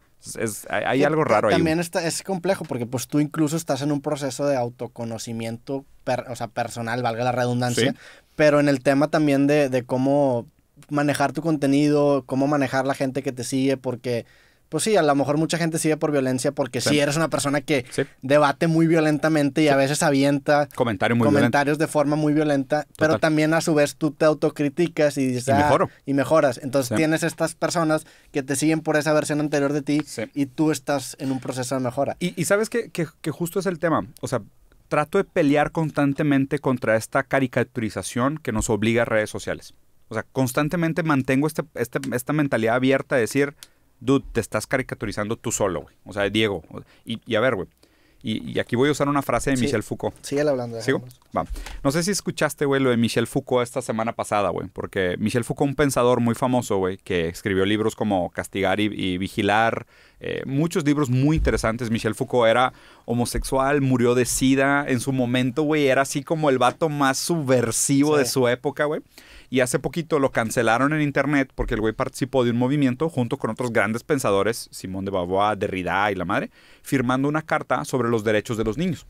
hay, algo raro ahí. También está, es complejo porque pues tú incluso estás en un proceso de autoconocimiento, o sea, personal, valga la redundancia, pero en el tema también de, de cómo manejar tu contenido, cómo manejar la gente que te sigue, porque pues sí, a lo mejor mucha gente sigue por violencia porque si eres una persona que debate muy violentamente y a veces avienta comentarios de forma muy violenta, pero también a su vez tú te autocriticas y dices, y, ah", mejoras. Entonces tienes estas personas que te siguen por esa versión anterior de ti y tú estás en un proceso de mejora. Y, sabes que, que, justo es el tema, o sea, trato de pelear constantemente contra esta caricaturización que nos obliga a redes sociales. O sea, constantemente mantengo este, este, esta mentalidad abierta de decir dude, te estás caricaturizando tú solo, güey. O sea, Diego. Y, a ver, güey. Y, aquí voy a usar una frase de Michel Foucault. Sigue hablando. ¿Sigo? Va. No sé si escuchaste, güey, lo de Michel Foucault esta semana pasada, güey. Porque Michel Foucault, un pensador muy famoso, güey, que escribió libros como Castigar y, Vigilar. Eh, muchos libros muy interesantes. Michel Foucault era homosexual, murió de sida en su momento, güey. Era así como el vato más subversivo de su época, güey. Y hace poquito lo cancelaron en internet porque el güey participó de un movimiento junto con otros grandes pensadores, Simón de Beauvoir, Derrida y la madre, firmando una carta sobre los derechos de los niños.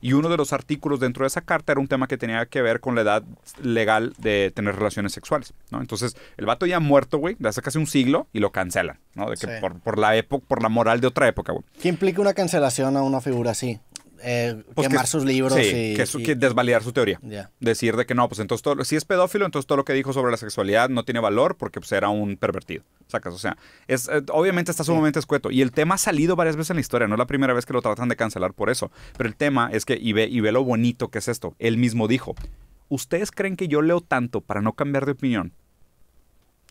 Y uno de los artículos dentro de esa carta era un tema que tenía que ver con la edad legal de tener relaciones sexuales. ¿no? Entonces, el vato ya muerto, güey, de hace casi un siglo y lo cancelan, ¿no? por, la época, por la moral de otra época, güey. ¿Qué implica una cancelación a una figura así? eh, pues quemar sus libros y, que, su, desvalidar su teoría. Decir de que no, pues entonces todo, si es pedófilo, entonces todo lo que dijo sobre la sexualidad no tiene valor porque pues, era un pervertido. Sacas, o sea, es, eh, obviamente está sumamente escueto. Y el tema ha salido varias veces en la historia, no es la primera vez que lo tratan de cancelar por eso. Pero el tema es que, y ve, y ve lo bonito que es esto, él mismo dijo, ¿ustedes creen que yo leo tanto para no cambiar de opinión?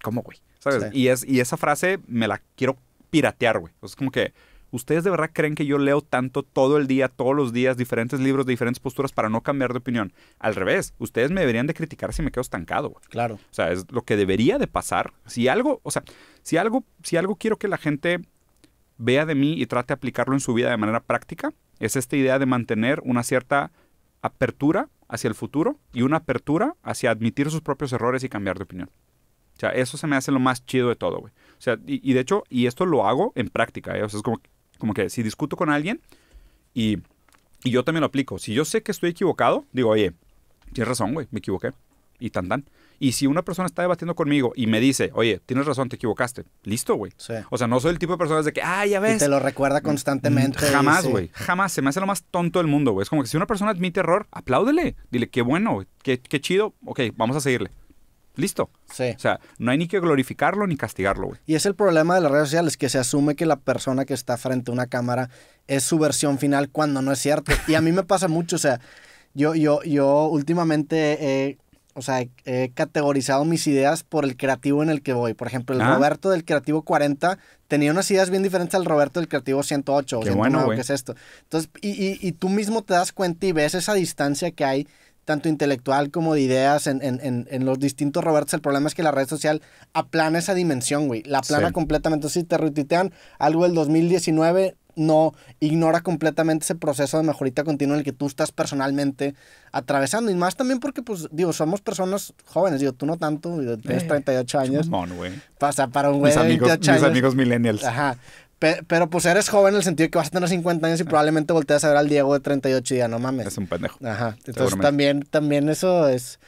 ¿Cómo, güey? ¿Sabes? Y, es, y esa frase me la quiero piratear, güey. Es como que ¿Ustedes de verdad creen que yo leo tanto todo el día, todos los días, diferentes libros de diferentes posturas para no cambiar de opinión? Al revés, ustedes me deberían de criticar si me quedo estancado. Claro. O sea, es lo que debería de pasar. Si algo, o sea, si algo, si algo quiero que la gente vea de mí y trate de aplicarlo en su vida de manera práctica, es esta idea de mantener una cierta apertura hacia el futuro y una apertura hacia admitir sus propios errores y cambiar de opinión. O sea, eso se me hace lo más chido de todo, güey. O sea, y, y, de hecho, y esto lo hago en práctica, ¿eh? O sea, es como, como que si discuto con alguien y, y yo también lo aplico. Si yo sé que estoy equivocado, digo, oye, tienes razón, güey, me equivoqué. Y tan tan. Y si una persona está debatiendo conmigo y me dice, oye, tienes razón, te equivocaste, listo, güey. O sea, no soy el tipo de personas de que, ah, ya ves. Y te lo recuerda constantemente. Jamás, güey. Jamás. Se me hace lo más tonto del mundo, güey. Es como que si una persona admite error, apláudele. Dile, qué bueno, qué, qué chido. Ok, vamos a seguirle. Listo. O sea, no hay ni que glorificarlo ni castigarlo, güey. Y es el problema de las redes sociales, que se asume que la persona que está frente a una cámara es su versión final cuando no es cierto. Y a mí me pasa mucho, o sea, yo, yo, yo últimamente o sea, he categorizado mis ideas por el creativo en el que voy. Por ejemplo, el ah. Roberto del creativo 40 tenía unas ideas bien diferentes al Roberto del creativo 108 Qué bueno, es esto. Entonces, y, y tú mismo te das cuenta y ves esa distancia que hay tanto intelectual como de ideas en, los distintos Roberts. El problema es que la red social aplana esa dimensión, güey. La aplana completamente. si te retuitean algo del 2019, no ignora completamente ese proceso de mejorita continua en el que tú estás personalmente atravesando. Y más también porque, pues, digo, somos personas jóvenes. Digo, tú no tanto, tienes 38 años. Pasa para un güey de 28 amigos millennials. Ajá pero pero pues eres joven en el sentido que vas a tener 50 años y ah. probablemente volteas a ver al Diego de 38 y ya no mames. Es un pendejo. Ajá. Entonces también, también eso es.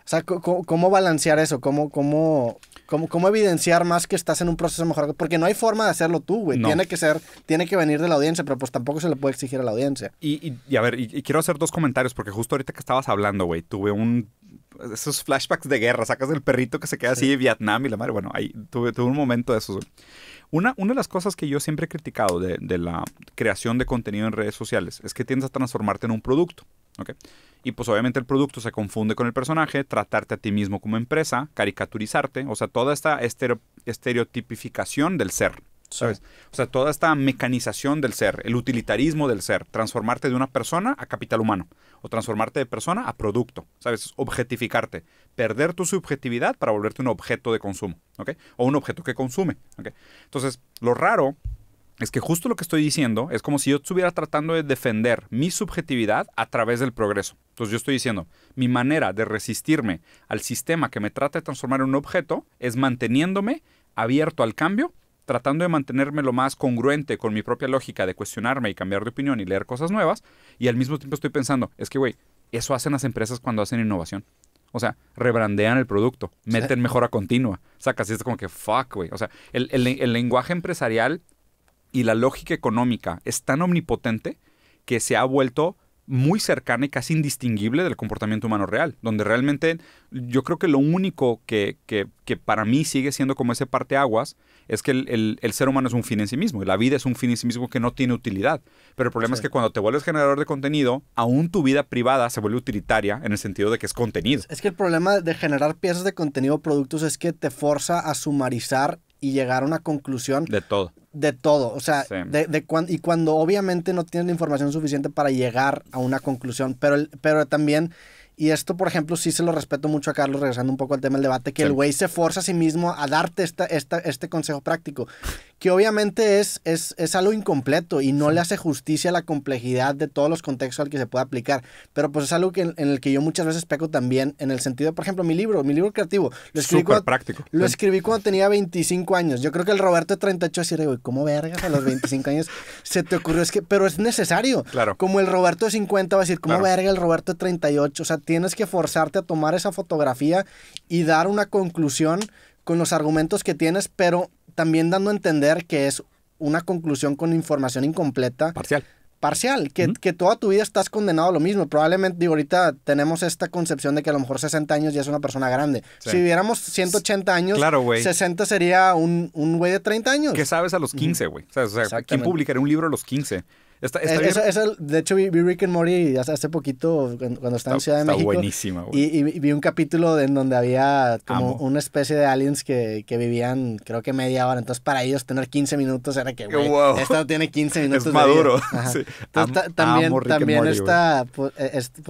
O sea, ¿cómo, balancear eso? ¿Cómo, cómo, cómo, cómo evidenciar más que estás en un proceso mejor? Porque no hay forma de hacerlo tú, güey. Tiene que ser, tiene que venir de la audiencia, pero pues tampoco se le puede exigir a la audiencia. Y, a ver, y, quiero hacer dos comentarios, porque justo ahorita que estabas hablando, güey, tuve un esos flashbacks de guerra, sacas del perrito que se queda así de Vietnam y la madre. Bueno, ahí tuve, tuve un momento de esos. Una, de las cosas que yo siempre he criticado de, la creación de contenido en redes sociales es que tiendes a transformarte en un producto. Y pues obviamente el producto se confunde con el personaje, tratarte a ti mismo como empresa, caricaturizarte, o sea, toda esta estereotipificación del ser. O sea, toda esta mecanización del ser, el utilitarismo del ser, transformarte de una persona a capital humano o transformarte de persona a producto, ¿sabes? Objetificarte, perder tu subjetividad para volverte un objeto de consumo, ¿ok? O un objeto que consume, ¿ok? Entonces, lo raro es que justo lo que estoy diciendo es como si yo estuviera tratando de defender mi subjetividad a través del progreso. Entonces yo estoy diciendo, mi manera de resistirme al sistema que me trata de transformar en un objeto es manteniéndome abierto al cambio tratando de mantenerme lo más congruente con mi propia lógica de cuestionarme y cambiar de opinión y leer cosas nuevas, y al mismo tiempo estoy pensando, es que, güey, eso hacen las empresas cuando hacen innovación. O sea, rebrandean el producto, meten mejora continua. sacas sea, casi es como que fuck, güey. O sea, el, el, lenguaje empresarial y la lógica económica es tan omnipotente que se ha vuelto muy cercana y casi indistinguible del comportamiento humano real, donde realmente yo creo que lo único que, para mí sigue siendo como ese parteaguas es que el, ser humano es un fin en sí mismo y la vida es un fin en sí mismo que no tiene utilidad. Pero el problema es que cuando te vuelves generador de contenido, aún tu vida privada se vuelve utilitaria en el sentido de que es contenido. Es que el problema de generar piezas de contenido productos es que te forza a sumarizar y llegar a una conclusión. De todo. De todo, o sea, de, de y cuando obviamente no tienes la información suficiente para llegar a una conclusión, pero, pero también, y esto por ejemplo sí se lo respeto mucho a Carlos, regresando un poco al tema del debate, que el güey se forza a sí mismo a darte esta, esta, este consejo práctico, que obviamente es, es, algo incompleto y no le hace justicia a la complejidad de todos los contextos al que se puede aplicar. Pero pues es algo en, el que yo muchas veces peco también, en el sentido, por ejemplo, mi libro, mi libro creativo. Lo escribí, cuando, Lo escribí cuando tenía 25 años. Yo creo que el Roberto de 38 decía, güey, ¿cómo vergas a los 25 años se te ocurrió? Es que, pero es necesario. Claro. Como el Roberto de 50 va a decir, ¿cómo verga el Roberto de 38? O sea, tienes que forzarte a tomar esa fotografía y dar una conclusión con los argumentos que tienes, pero también dando a entender que es una conclusión con información incompleta. Parcial. Parcial, que, toda tu vida estás condenado a lo mismo. Probablemente, digo, ahorita tenemos esta concepción de que a lo mejor 60 años ya es una persona grande. Si viviéramos 180 años, 60 sería un, güey de 30 años. ¿Qué sabes a los 15, güey? ¿quién publicaría un libro a los 15? Está, eh, de hecho, vi, Rick and Morty hace, poquito cuando, estaba en Ciudad de México. y, vi un capítulo en donde había como una especie de aliens que, que, vivían, creo que media hora. Entonces, para ellos tener 15 minutos era que, güey, wow. esta no tiene 15 minutos. Es maduro. también, está, pues,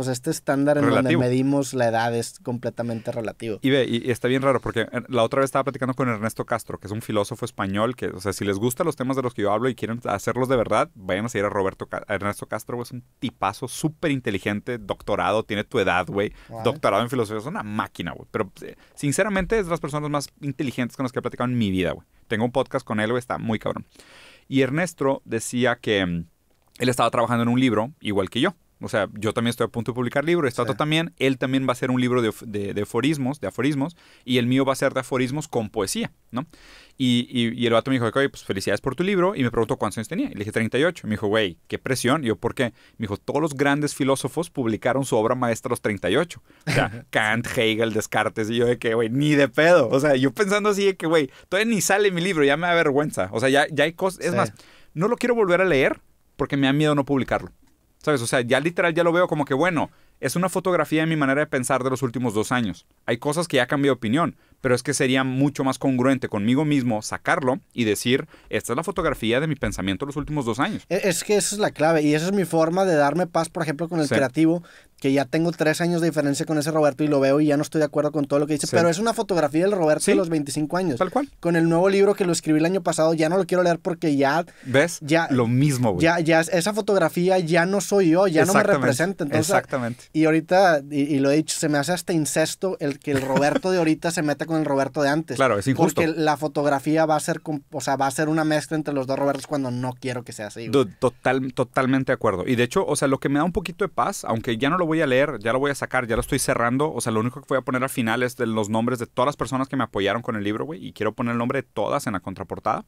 este, estándar en donde medimos la edad es completamente relativo. Y ve, y, está bien raro, porque eh, la otra vez estaba platicando con Ernesto Castro, que es un filósofo español, que, o sea, si les gustan los temas de los que yo hablo y quieren hacerlos de verdad, vayan a ir a Roberto Ernesto Castro, es un tipazo súper inteligente, doctorado, tiene tu edad, güey. Doctorado en filosofía, es una máquina, güey. Pero eh, sinceramente es de las personas más inteligentes con las que he platicado en mi vida, güey. Tengo un podcast con él, güey, está muy cabrón. Y Ernesto decía que mm, él estaba trabajando en un libro, igual que yo. O sea, yo también estoy a punto de publicar libro, Estato también, él también va a hacer un libro de, de, de, aforismos, de aforismos, y el mío va a ser de aforismos con poesía, ¿no? Y, y, el vato me dijo, oye, pues felicidades por tu libro, y me preguntó cuántos años tenía, y le dije 38, me dijo, güey, qué presión, y yo, ¿por qué? Me dijo, todos los grandes filósofos publicaron su obra maestra a los 38, o sea, Kant, Hegel, Descartes, y yo de que, güey, ni de pedo, o sea, yo pensando así de que, güey, todavía ni sale mi libro, ya me da vergüenza, o sea, ya, ya hay cosas, es más, no lo quiero volver a leer porque me da miedo no publicarlo. ¿Sabes? O sea, ya literal ya lo veo como que, bueno, es una fotografía de mi manera de pensar de los últimos dos años. Hay cosas que ya cambié de opinión, pero es que sería mucho más congruente conmigo mismo sacarlo y decir, esta es la fotografía de mi pensamiento los últimos dos años. E, es que esa es la clave y esa es mi forma de darme paz, por ejemplo, con el creativo, que ya tengo tres años de diferencia con ese Roberto y lo veo y ya no estoy de acuerdo con todo lo que dice, pero es una fotografía del Roberto de los 25 años. Tal cual. Con el nuevo libro que lo escribí el año pasado, ya no lo quiero leer porque ya... ¿Ves? Ya, lo mismo, güey. Ya, ya, esa fotografía ya no soy yo, ya no me representa. Exactamente. Y ahorita, y, y, lo he dicho, se me hace hasta incesto el que el Roberto de ahorita se meta con el Roberto de antes. Claro, es injusto. Porque la fotografía va a ser, o va a ser una mezcla entre los dos Robertos cuando no quiero que sea así. Total, totalmente de acuerdo. Y de hecho, o sea, lo que me da un poquito de paz, aunque ya no lo voy a leer, ya lo voy a sacar, ya lo estoy cerrando, o sea, lo único que voy a poner al final es de los nombres de todas las personas que me apoyaron con el libro, güey, y quiero poner el nombre de todas en la contraportada.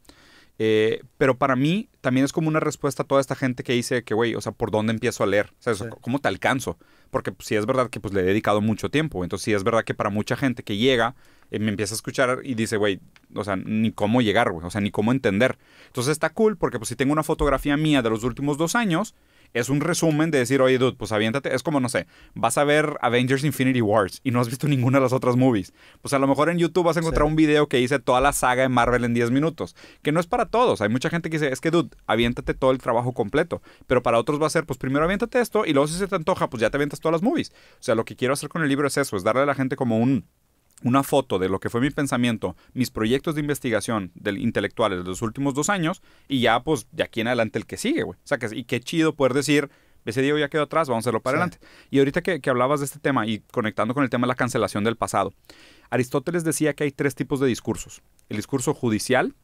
Eh, pero para mí también es como una respuesta a toda esta gente que dice que, güey, o sea, ¿por dónde empiezo a leer? O sea, ¿cómo te alcanzo? Porque pues, sí es verdad que pues le he dedicado mucho tiempo. Entonces sí es verdad que para mucha gente que llega eh, me empieza a escuchar y dice, güey, o sea, ni cómo llegar, güey, o sea, ni cómo entender. Entonces está cool porque pues si tengo una fotografía mía de los últimos dos años, es un resumen de decir, oye, dude, pues aviéntate. Es como, no sé, vas a ver Avengers Infinity Wars y no has visto ninguna de las otras movies. Pues a lo mejor en YouTube vas a encontrar un video que hice toda la saga de Marvel en 10 minutos. Que no es para todos. Hay mucha gente que dice, es que, dude, aviéntate todo el trabajo completo. Pero para otros va a ser, pues primero aviéntate esto y luego si se te antoja, pues ya te avientas todas las movies. O sea, lo que quiero hacer con el libro es eso, es darle a la gente como un una foto de lo que fue mi pensamiento, mis proyectos de investigación del, intelectuales de los últimos dos años y ya, pues, de aquí en adelante el que sigue, güey. O sea, que, y qué chido poder decir, ese Diego ya quedó atrás, vamos a hacerlo para adelante. Y ahorita que, hablabas de este tema y conectando con el tema de la cancelación del pasado, Aristóteles decía que hay tres tipos de discursos. El discurso judicial,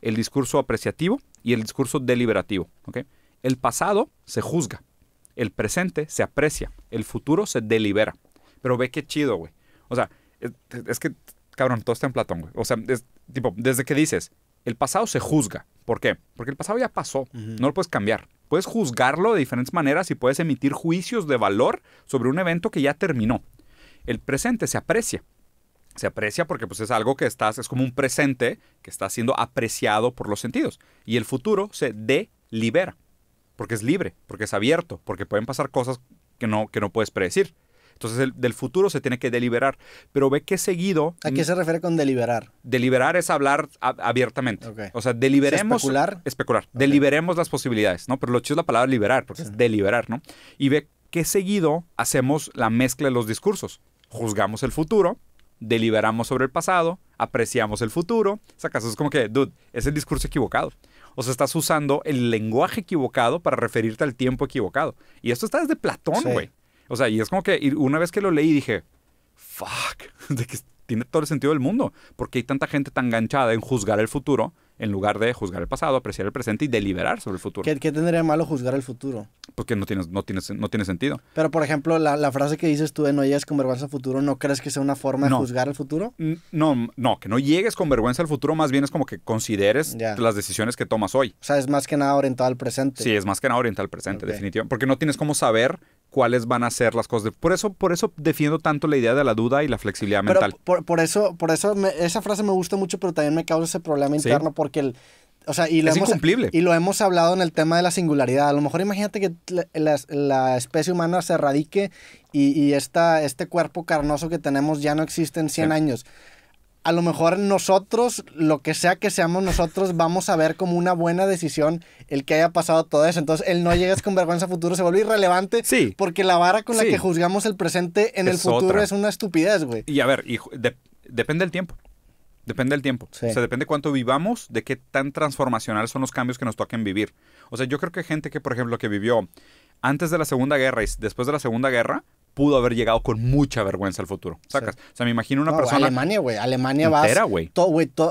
el discurso apreciativo y el discurso deliberativo. El pasado se juzga, el presente se aprecia, el futuro se delibera. Pero ve qué chido, güey. O sea, es, que, cabrón, todo está en Platón, güey. O sea, es, tipo, desde que dices, el pasado se juzga. ¿Por qué? Porque el pasado ya pasó, no lo puedes cambiar. Puedes juzgarlo de diferentes maneras y puedes emitir juicios de valor sobre un evento que ya terminó. El presente se aprecia. Se aprecia porque pues, es algo que estás, es como un presente que está siendo apreciado por los sentidos. Y el futuro se delibera, porque es libre, porque es abierto, porque pueden pasar cosas que no, que no puedes predecir. Entonces del futuro se tiene que deliberar. Pero ve que seguido... ¿A qué se refiere con deliberar? Deliberar es hablar abiertamente. O sea, deliberemos... Especular. Especular. Deliberemos las posibilidades, ¿no? Pero lo chido es la palabra liberar, porque es deliberar, ¿no? Y ve que seguido hacemos la mezcla de los discursos. Juzgamos el futuro, deliberamos sobre el pasado, apreciamos el futuro. acaso es como que, dude, es el discurso equivocado. O sea, estás usando el lenguaje equivocado para referirte al tiempo equivocado. Y esto está desde Platón, güey. O sea, y es como que una vez que lo leí dije, fuck, de que tiene todo el sentido del mundo, porque hay tanta gente tan enganchada en juzgar el futuro en lugar de juzgar el pasado, apreciar el presente y deliberar sobre el futuro. ¿Qué, tendría de malo juzgar el futuro? Porque no tiene, no tienes, no tiene sentido. Pero, por ejemplo, la, frase que dices tú de no llegues con vergüenza al futuro, ¿no crees que sea una forma de juzgar el futuro? No, no, que no llegues con vergüenza al futuro, más bien es como que consideres las decisiones que tomas hoy. O sea, es más que nada orientado al presente. Sí, es más que nada orientado al presente, definitivamente. Porque no tienes cómo saber cuáles van a ser las cosas. Por eso, por eso defiendo tanto la idea de la duda y la flexibilidad mental. Por, eso, por eso esa frase me gusta mucho, pero también me causa ese problema interno porque o sea, y lo es hemos, Y lo hemos hablado en el tema de la singularidad. A lo mejor imagínate que la, especie humana se erradique y, este cuerpo carnoso que tenemos ya no existe en 100 años a lo mejor nosotros, lo que sea que seamos nosotros, vamos a ver como una buena decisión el que haya pasado todo eso. Entonces, el no llegues con vergüenza a futuro se vuelve irrelevante. Sí. Porque la vara con la que juzgamos el presente en el futuro es una estupidez, güey. Y a ver, y depende del tiempo. Depende del tiempo. O sea, depende cuánto vivamos, de qué tan transformacional son los cambios que nos toquen vivir. O sea, yo creo que gente que, por ejemplo, que vivió antes de la Segunda Guerra y después de la Segunda Guerra, pudo haber llegado con mucha vergüenza al futuro. Sacas. O sea, me imagino una persona. Alemania, güey. Alemania va. güey.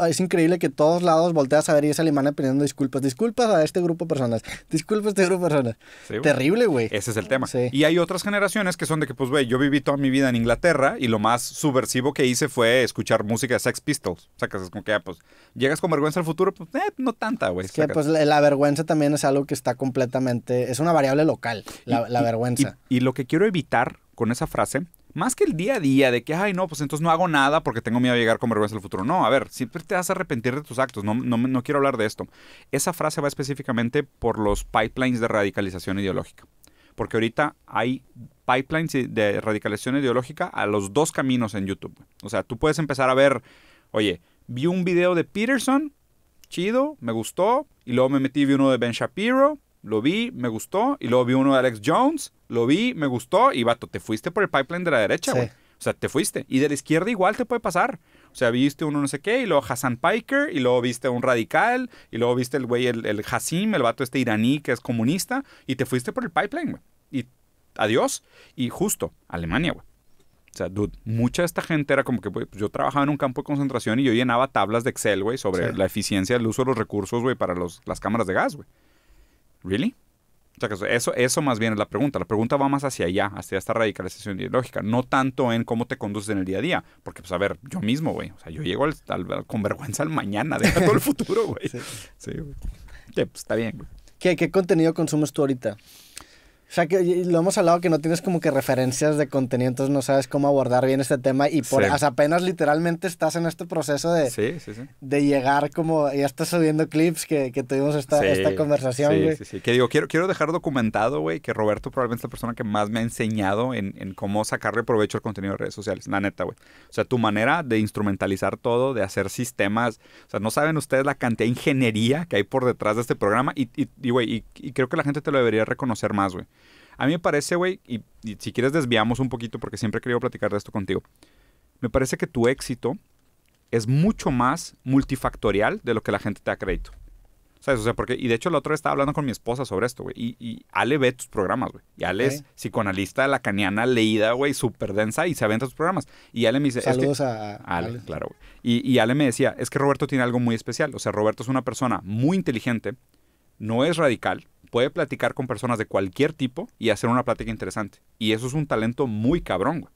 es increíble que todos lados volteas a ver y es Alemania pidiendo disculpas. Disculpas a este grupo de personas. Disculpas a este grupo de personas. Terrible, güey. Ese es el tema. Y hay otras generaciones que son de que, pues, güey, yo viví toda mi vida en Inglaterra y lo más subversivo que hice fue escuchar música de Sex Pistols. Sacas. Es como que, ah, pues, llegas con vergüenza al futuro, pues, eh, no tanta, güey. Es que, pues, la, vergüenza también es algo que está completamente. Es una variable local, la, vergüenza. Y, y lo que quiero evitar con esa frase, más que el día a día de que, ay, no, pues entonces no hago nada porque tengo miedo a llegar con vergüenza al futuro. No, a ver, siempre te vas a arrepentir de tus actos. No, no, no quiero hablar de esto. Esa frase va específicamente por los pipelines de radicalización ideológica. Porque ahorita hay pipelines de radicalización ideológica a los dos caminos en YouTube. O sea, tú puedes empezar a ver, oye, vi un video de Peterson, chido, me gustó, y luego me metí vi uno de Ben Shapiro, lo vi, me gustó, y luego vi uno de Alex Jones, lo vi, me gustó y vato, te fuiste por el pipeline de la derecha, güey. O sea, te fuiste. Y de la izquierda igual te puede pasar. O sea, viste uno no sé qué, y luego Hassan Piker, y luego viste un radical, y luego viste el güey, el, el el vato este iraní que es comunista, y te fuiste por el pipeline, güey. Y adiós. Y justo, Alemania, güey. O sea, dude, mucha de esta gente era como que pues yo trabajaba en un campo de concentración y yo llenaba tablas de Excel, güey, sobre la eficiencia del uso de los recursos, güey, para las cámaras de gas, güey. ¿Really? O sea, eso, eso más bien es la pregunta. La pregunta va más hacia allá, hacia esta radicalización ideológica. No tanto en cómo te conduces en el día a día. Porque, pues, a ver, yo mismo, güey. O sea, yo llego con vergüenza al mañana, de todo el futuro, güey. Sí, güey. Sí, pues, está bien, ¿Qué, ¿Qué contenido consumes tú ahorita? O sea, que lo hemos hablado que no tienes como que referencias de contenido, entonces no sabes cómo abordar bien este tema y por apenas literalmente estás en este proceso de, de llegar como, ya estás subiendo clips que, tuvimos esta, esta conversación, güey. Sí, sí, Que digo, quiero, quiero dejar documentado, güey, que Roberto probablemente es la persona que más me ha enseñado en, en cómo sacarle provecho al contenido de redes sociales, la neta, güey. O sea, tu manera de instrumentalizar todo, de hacer sistemas, o sea, no saben ustedes la cantidad de ingeniería que hay por detrás de este programa y, güey, y, y creo que la gente te lo debería reconocer más, güey. A mí me parece, güey, y, si quieres desviamos un poquito porque siempre he querido platicar de esto contigo. Me parece que tu éxito es mucho más multifactorial de lo que la gente te ha crédito. ¿Sabes? O sea, porque, y de hecho la otra vez estaba hablando con mi esposa sobre esto, güey, y, Ale ve tus programas, güey. Y Ale es psicoanalista caniana leída, güey, súper densa y se aventa tus programas. Y Ale me dice... Saludos a, Claro, güey. Y, y Ale me decía, es que Roberto tiene algo muy especial. O sea, Roberto es una persona muy inteligente, no es radical, puede platicar con personas de cualquier tipo y hacer una plática interesante. Y eso es un talento muy cabrón,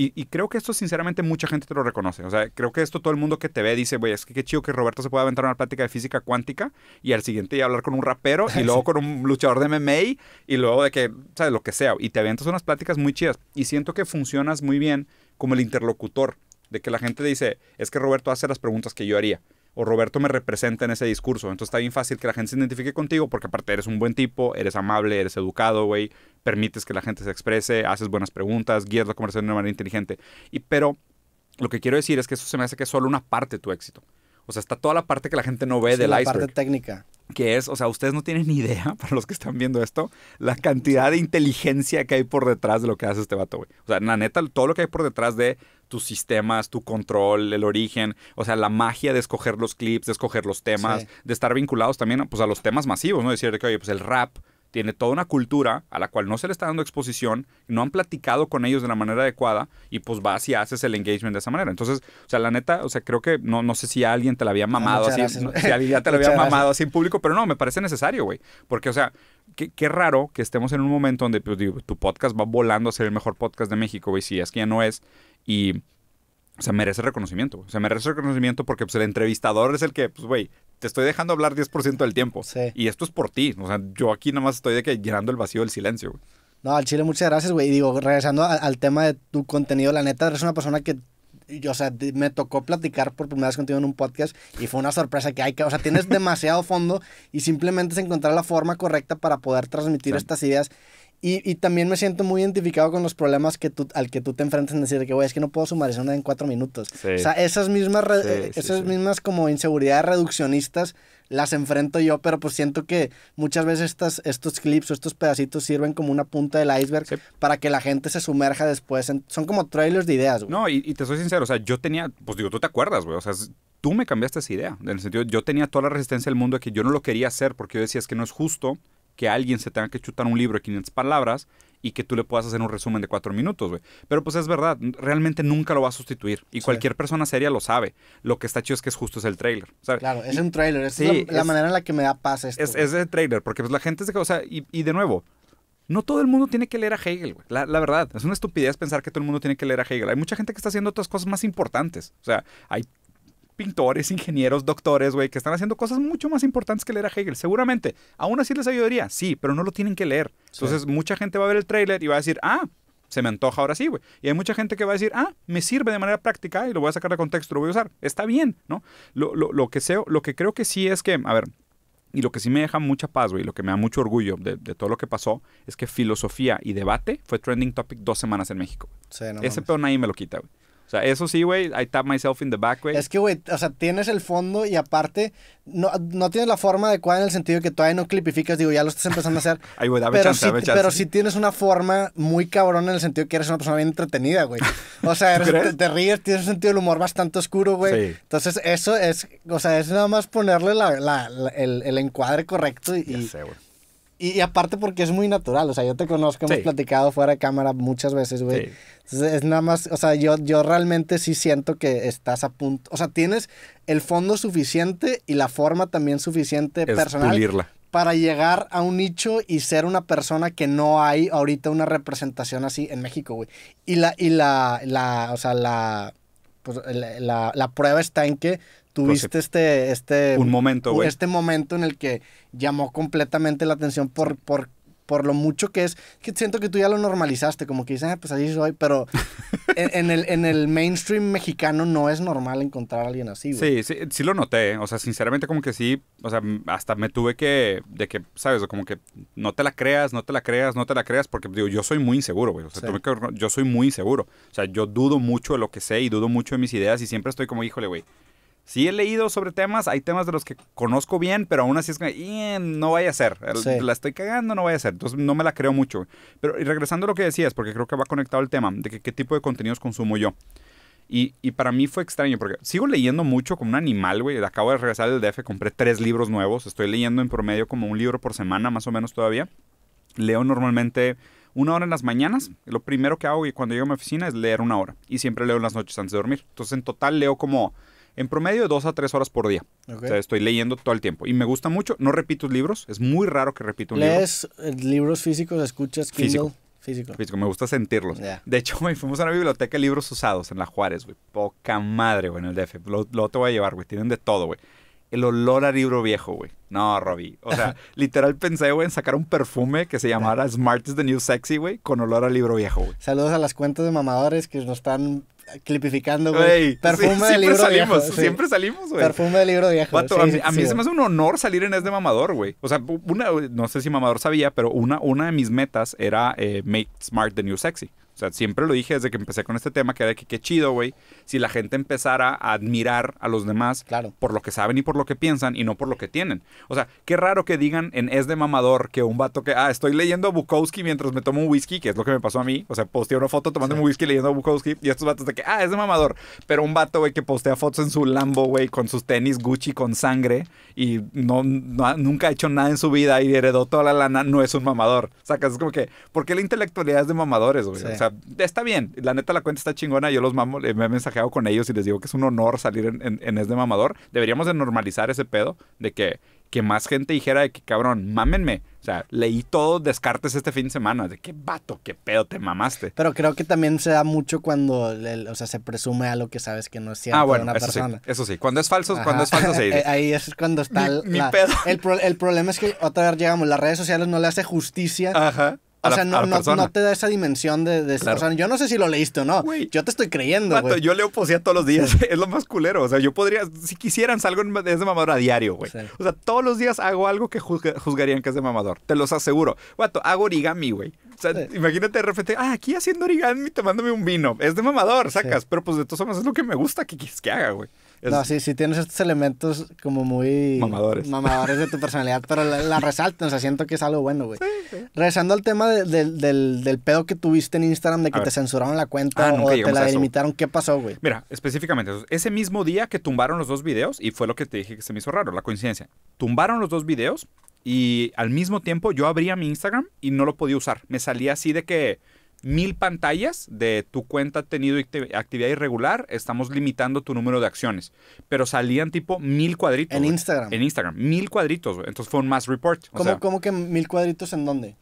Y, creo que esto, sinceramente, mucha gente te lo reconoce. O sea, creo que esto todo el mundo que te ve dice, güey, es que qué chido que Roberto se pueda aventar una plática de física cuántica y al siguiente ya hablar con un rapero y luego con un luchador de MMA y luego de que, ¿sabes? Lo que sea. Y te aventas unas pláticas muy chidas. Y siento que funcionas muy bien como el interlocutor. De que la gente dice, es que Roberto hace las preguntas que yo haría o Roberto me representa en ese discurso. Entonces está bien fácil que la gente se identifique contigo porque aparte eres un buen tipo, eres amable, eres educado, güey, permites que la gente se exprese, haces buenas preguntas, guías la conversación de una manera inteligente. Y pero lo que quiero decir es que eso se me hace que es solo una parte de tu éxito. O sea, está toda la parte que la gente no ve del la La parte técnica. Que es, o sea, ustedes no tienen ni idea, para los que están viendo esto, la cantidad de inteligencia que hay por detrás de lo que hace este vato, güey. O sea, la neta, todo lo que hay por detrás de tus sistemas, tu control, el origen, o sea, la magia de escoger los clips, de escoger los temas, de estar vinculados también pues, a los temas masivos, ¿no? Decir que, oye, pues el rap tiene toda una cultura a la cual no se le está dando exposición, no han platicado con ellos de la manera adecuada y pues vas y haces el engagement de esa manera. Entonces, o sea, la neta, o sea, creo que no, no sé si alguien te la había ah, mamado así, si alguien te la había mamado así en público, pero no, me parece necesario, güey. Porque, o sea, qué, raro que estemos en un momento donde pues, tu podcast va volando a ser el mejor podcast de México, güey, si es que ya no es. Y o sea, merece reconocimiento. O sea, merece reconocimiento porque pues, el entrevistador es el que, pues, güey, te estoy dejando hablar 10% del tiempo. Sí. Y esto es por ti. O sea, yo aquí nada más estoy de que llenando el vacío del silencio, No, al Chile, muchas gracias, güey. Y digo, regresando al tema de tu contenido, la neta, eres una persona que yo, o sea, me tocó platicar por primera vez contigo en un podcast y fue una sorpresa que hay que, o sea, tienes demasiado fondo y simplemente es encontrar la forma correcta para poder transmitir estas ideas y, también me siento muy identificado con los problemas que tú, al que tú te enfrentas en decir que, güey, es que no puedo sumar eso en cuatro minutos. O sea, esas mismas, eh, esas mismas como inseguridades reduccionistas las enfrento yo, pero pues siento que muchas veces estas, estos clips o estos pedacitos sirven como una punta del iceberg para que la gente se sumerja después. son como trailers de ideas, güey. No, y, y, te soy sincero, o sea, yo tenía, pues digo, tú te acuerdas, güey, o sea, tú me cambiaste esa idea. En el sentido, yo tenía toda la resistencia del mundo de que yo no lo quería hacer porque yo decía que no es justo que alguien se tenga que chutar un libro de 500 palabras y que tú le puedas hacer un resumen de cuatro minutos, güey. Pero pues es verdad, realmente nunca lo va a sustituir. Y cualquier persona seria lo sabe. Lo que está chido es que es justo es el trailer. ¿sabes? Claro, es un trailer. es la, manera en la que me da paz esto. Es, el trailer, porque pues, la gente se... O sea, y, de nuevo, no todo el mundo tiene que leer a Hegel, güey. La, la, verdad, es una estupidez pensar que todo el mundo tiene que leer a Hegel. Hay mucha gente que está haciendo otras cosas más importantes. O sea, hay pintores, ingenieros, doctores, güey, que están haciendo cosas mucho más importantes que leer a Hegel, seguramente. Aún así les ayudaría, sí, pero no lo tienen que leer. Entonces, mucha gente va a ver el trailer y va a decir, ah, se me antoja ahora sí, güey. Y hay mucha gente que va a decir, ah, me sirve de manera práctica y lo voy a sacar de contexto, lo voy a usar. Está bien, ¿no? Lo, que, sé lo que creo que sí es que, a ver, y lo que sí me deja mucha paz, güey, lo que me da mucho orgullo de, todo lo que pasó, es que filosofía y debate fue trending topic dos semanas en México. Ese peón ahí me lo quita, güey. O sea, eso sí, güey, I tap myself in the back, güey. Es que, güey, o sea, tienes el fondo y aparte no, tienes la forma adecuada en el sentido de que todavía no clipificas, digo, ya lo estás empezando a hacer. Ay, güey, pero chance, sí, Pero sí tienes una forma muy cabrón en el sentido que eres una persona bien entretenida, güey. O sea, eres, te, ríes, tienes un sentido del humor bastante oscuro, güey. Entonces, eso es, o sea, es nada más ponerle la, el, encuadre correcto y, sé, y aparte porque es muy natural, o sea, yo te conozco, hemos platicado fuera de cámara muchas veces, güey. es nada más, o sea, yo, yo realmente sí siento que estás a punto, o sea, tienes el fondo suficiente y la forma también suficiente personal pulirla. para llegar a un nicho y ser una persona que no hay ahorita una representación así en México, güey. Y la, y la, la, o sea, la, pues, la prueba está en que tuviste este, este... Un momento, Este momento en el que llamó completamente la atención por, por, por lo mucho que es. Que siento que tú ya lo normalizaste, como que dices, ah, pues así soy, pero en, el, en el mainstream mexicano no es normal encontrar a alguien así, güey. Sí, sí, lo noté. O sea, sinceramente como que sí, o sea, hasta me tuve que, de que, ¿sabes? Como que no te la creas, no te la creas, no te la creas, porque digo, yo soy muy inseguro, güey. O sea, yo soy muy inseguro. O sea, yo dudo mucho de lo que sé y dudo mucho de mis ideas y siempre estoy como, híjole, güey Sí he leído sobre temas, hay temas de los que conozco bien, pero aún así es que eh, no vaya a ser, la estoy cagando, no vaya a ser, entonces no me la creo mucho. Pero y regresando a lo que decías, porque creo que va conectado el tema, de qué tipo de contenidos consumo yo. Y, y, para mí fue extraño, porque sigo leyendo mucho como un animal, güey. Acabo de regresar del DF, compré tres libros nuevos, estoy leyendo en promedio como un libro por semana, más o menos todavía. Leo normalmente una hora en las mañanas. Lo primero que hago cuando llego a mi oficina es leer una hora. Y siempre leo en las noches antes de dormir. Entonces en total leo como en promedio de dos a tres horas por día. O sea, estoy leyendo todo el tiempo. Y me gusta mucho, no repito libros, es muy raro que repito un libro. ¿Lees eh, libros físicos, escuchas Kindle? Físico. Físico. me gusta sentirlos. De hecho, güey, fuimos a una biblioteca de libros usados en la Juárez, güey. Poca madre, güey, en el DF. Lo, te voy a llevar, güey. Tienen de todo, güey el olor a libro viejo, güey. No, Robbie. O sea, literal pensé, güey, en sacar un perfume que se llamara Smart is the New Sexy, güey, con olor a libro viejo, güey. Saludos a las cuentas de mamadores que nos están clipificando, güey. Perfume de libro salimos, Siempre salimos, güey. Perfume de libro de viajes. a, mí, se me hace un honor salir en este Mamador, güey. O sea, una, no sé si Mamador sabía, pero una, una de mis metas era eh, Make Smart the New Sexy. O sea, siempre lo dije desde que empecé con este tema, que era que qué chido, güey, si la gente empezara a admirar a los demás por lo que saben y por lo que piensan y no por lo que tienen. O sea, qué raro que digan en Es de Mamador que un vato que, ah, estoy leyendo a Bukowski mientras me tomo un whisky, que es lo que me pasó a mí. O sea, posteé una foto tomando un whisky leyendo a Bukowski y estos vatos de que, ah, es de Mamador. Pero un vato, güey, que postea fotos en su Lambo, güey, con sus tenis Gucci con sangre y no, nunca ha hecho nada en su vida y heredó toda la lana, no es un mamador. O sea, es como que, ¿por qué la intelectualidad es de mamadores, güey? O sea, está bien. La neta, la cuenta está chingona. Yo los mamo, eh, me he mensajeado con ellos y les digo que es un honor salir en, este Mamador. Deberíamos de normalizar ese pedo de que, que más gente dijera de que, cabrón, mámenme. O sea, leí todo Descartes este fin de semana. De qué vato, qué pedo, te mamaste. Pero creo que también se da mucho cuando, o sea, se presume algo que sabes que no es cierto ah, una persona. eso sí, cuando es falso, cuando es falso se eh, dice. Ahí es cuando está El, el, problema es que otra vez llegamos, las redes sociales no le hace justicia Ajá o sea, no, te da esa dimensión de... de O sea, yo no sé si lo leíste o no. yo te estoy creyendo, güey. Yo leo poesía todos los días. es lo más culero. O sea, yo podría... Si quisieran, salgo de ese mamador a diario, güey. O sea, todos los días hago algo que juzgarían que es de mamador. Te los aseguro. Guato, hago origami, güey. O sea, imagínate de repente, ah, aquí haciendo origami tomándome un vino. Es de mamador, sacas. Pero pues de todas formas es lo que me gusta que, que haga, güey. No, sí, sí tienes estos elementos como muy... Mamadores. Mamadores de tu personalidad, pero la, resaltan, o sea, siento que es algo bueno, güey. Regresando al tema del, del, pedo que tuviste en Instagram de que te censuraron la cuenta ah, o te la limitaron ¿qué pasó, güey? Mira, específicamente, ese mismo día que tumbaron los dos videos, y fue lo que te dije que se me hizo raro, la coincidencia, tumbaron los dos videos y al mismo tiempo yo abría mi Instagram y no lo podía usar. Me salía así de que mil pantallas de tu cuenta ha tenido actividad irregular, estamos limitando tu número de acciones. Pero salían tipo mil cuadritos. En Instagram. En Instagram, mil cuadritos. Entonces fue un mass report. ¿Cómo, que mil cuadritos en dónde?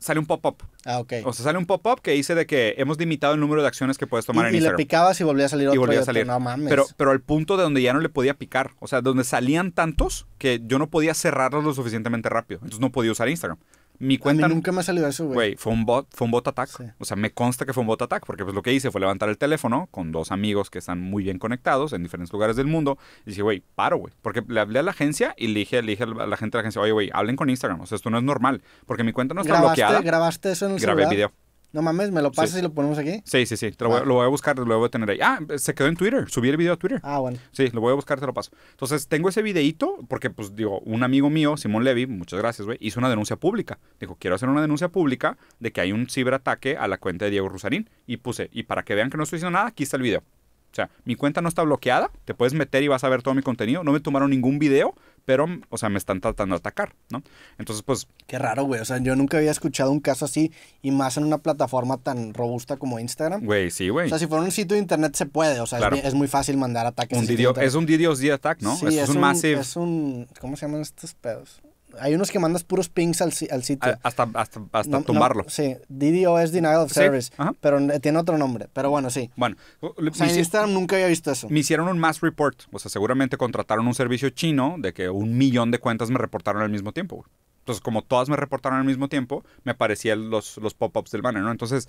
sale un pop-up. Ah, ok. O sea, sale un pop-up que dice de que hemos limitado el número de acciones que puedes tomar en Instagram. Y le picabas y volvía a salir otro. Y volvía a salir. no mames. Pero, pero al punto de donde ya no le podía picar. O sea, donde salían tantos que yo no podía cerrarlos lo suficientemente rápido. Entonces no podía usar Instagram. Mi cuenta. A nunca me salió eso, güey. Güey, fue un bot, fue un bot attack. O sea, me consta que fue un bot attack, porque pues lo que hice fue levantar el teléfono con dos amigos que están muy bien conectados en diferentes lugares del mundo. Y dije, güey, paro, güey. Porque le hablé a la agencia y le dije, dije a la gente de la agencia, oye, güey, hablen con Instagram. O sea, esto no es normal, porque mi cuenta no está bloqueada. ¿Grabaste eso en el Grabé video. No mames, ¿me lo pasas y lo ponemos aquí? Sí, sí, sí. Lo, voy, a buscar, lo voy a tener ahí. Ah, se quedó en Twitter. Subí el video a Twitter. Ah, bueno. Sí, lo voy a buscar, te lo paso. Entonces, tengo ese videíto porque, pues, digo, un amigo mío, Simón Levy, muchas gracias, güey, hizo una denuncia pública. Dijo, quiero hacer una denuncia pública de que hay un ciberataque a la cuenta de Diego Rusarín. Y puse, y para que vean que no estoy diciendo nada, aquí está el video. O sea, mi cuenta no está bloqueada, te puedes meter y vas a ver todo mi contenido. No me tomaron ningún video, pero, o sea, me están tratando de atacar, ¿no? Entonces, pues... Qué raro, güey. O sea, yo nunca había escuchado un caso así y más en una plataforma tan robusta como Instagram. Güey, sí, güey. O sea, si fuera un sitio de internet se puede. O sea, es, muy fácil mandar ataques. es un DDoS attack, ¿no? es, un massive... Es un... ¿Cómo se llaman estos pedos? Hay unos que mandas puros pings al, sitio. hasta hasta, hasta tumbarlo. sí, DDoS es Denial of Service, pero tiene otro nombre, pero bueno, sí. Bueno, o sea, nunca había visto eso. Me hicieron un mass report, o sea, seguramente contrataron un servicio chino de que un millón de cuentas me reportaron al mismo tiempo. Entonces, como todas me reportaron al mismo tiempo, me aparecían los, los pop-ups del banner, ¿no? Entonces,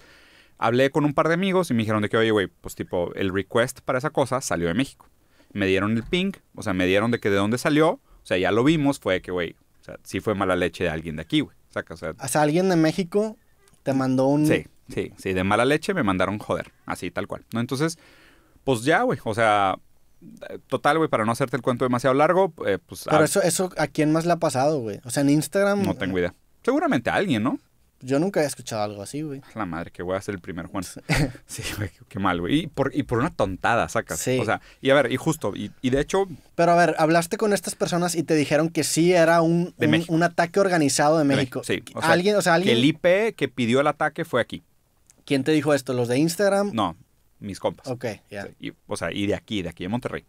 hablé con un par de amigos y me dijeron de que, oye, güey, pues tipo, el request para esa cosa salió de México. Me dieron el ping, o sea, me dieron de que de dónde salió, o sea, ya lo vimos, fue que, güey, si fue mala leche de alguien de aquí, güey. o sea, o alguien de México te mandó un... Sí, sí, sí, de mala leche me mandaron joder, así tal cual, ¿no? Entonces, pues ya, güey, o sea, total, güey, para no hacerte el cuento demasiado largo, eh, pues... Pero ah, eso, eso, ¿a quién más le ha pasado, güey? O sea, en Instagram... No tengo eh, idea. Seguramente a alguien, ¿no? Yo nunca había escuchado algo así, güey. La madre, que voy a ser el primer Juan. sí, güey, qué mal, güey. Y por, una tontada, sacas. Sí. O sea, y a ver, y justo, y, de hecho... Pero a ver, hablaste con estas personas y te dijeron que sí era un, un, ataque organizado de México. Sí, alguien, o sea, alguien... Que el IP que pidió el ataque fue aquí. ¿Quién te dijo esto? ¿Los de Instagram? No, mis compas. Ok, ya. O sea, y de aquí, de aquí de Monterrey.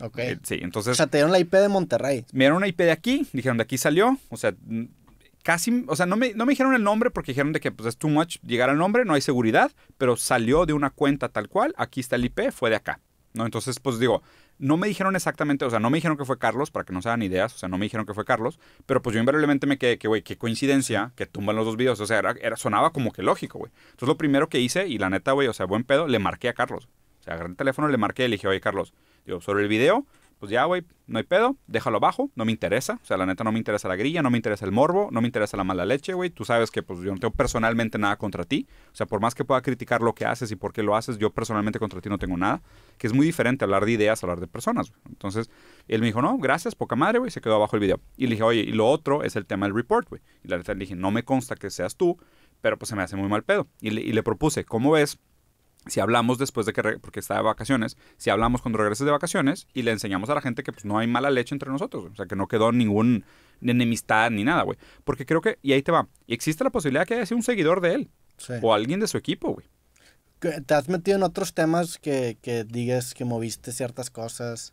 Ok. Eh, sí, entonces... O sea, te dieron la IP de Monterrey. Me dieron una IP de aquí, dijeron de aquí salió, o sea, casi, o sea, no me, dijeron el nombre porque dijeron de que pues, es too much llegar al nombre, no hay seguridad, pero salió de una cuenta tal cual, aquí está el IP, fue de acá. ¿no? Entonces, pues digo, no me dijeron exactamente, o sea, no me dijeron que fue Carlos, para que no se hagan ideas, o sea, no me dijeron que fue Carlos, pero pues yo invariablemente me quedé que, güey, qué coincidencia que tumban los dos videos, o sea, era, sonaba como que lógico, güey. Entonces, lo primero que hice, y la neta, güey, o sea, buen pedo, le marqué a Carlos. O sea, agarré el teléfono, le marqué y le dije, oye, Carlos, digo, sobre el video, pues ya, güey, no hay pedo, déjalo abajo, no me interesa. O sea, la neta no me interesa la grilla, no me interesa el morbo, no me interesa la mala leche, güey. Tú sabes que pues yo no tengo personalmente nada contra ti. O sea, por más que pueda criticar lo que haces y por qué lo haces, yo personalmente contra ti no tengo nada. Que es muy diferente hablar de ideas, hablar de personas. Entonces, él me dijo, no, gracias, poca madre, güey, se quedó abajo el video. Y le dije, oye, y lo otro es el tema del report, güey. Y la neta le dije, no me consta que seas tú, pero pues se me hace muy mal pedo. Y le, y le propuse, ¿cómo ves? si hablamos después de que, porque está de vacaciones, si hablamos cuando regreses de vacaciones y le enseñamos a la gente que pues no hay mala leche entre nosotros, o sea, que no quedó ninguna enemistad ni nada, güey. Porque creo que, y ahí te va, y existe la posibilidad que haya sido un seguidor de él o alguien de su equipo, güey. ¿Te has metido en otros temas que, que digas que moviste ciertas cosas?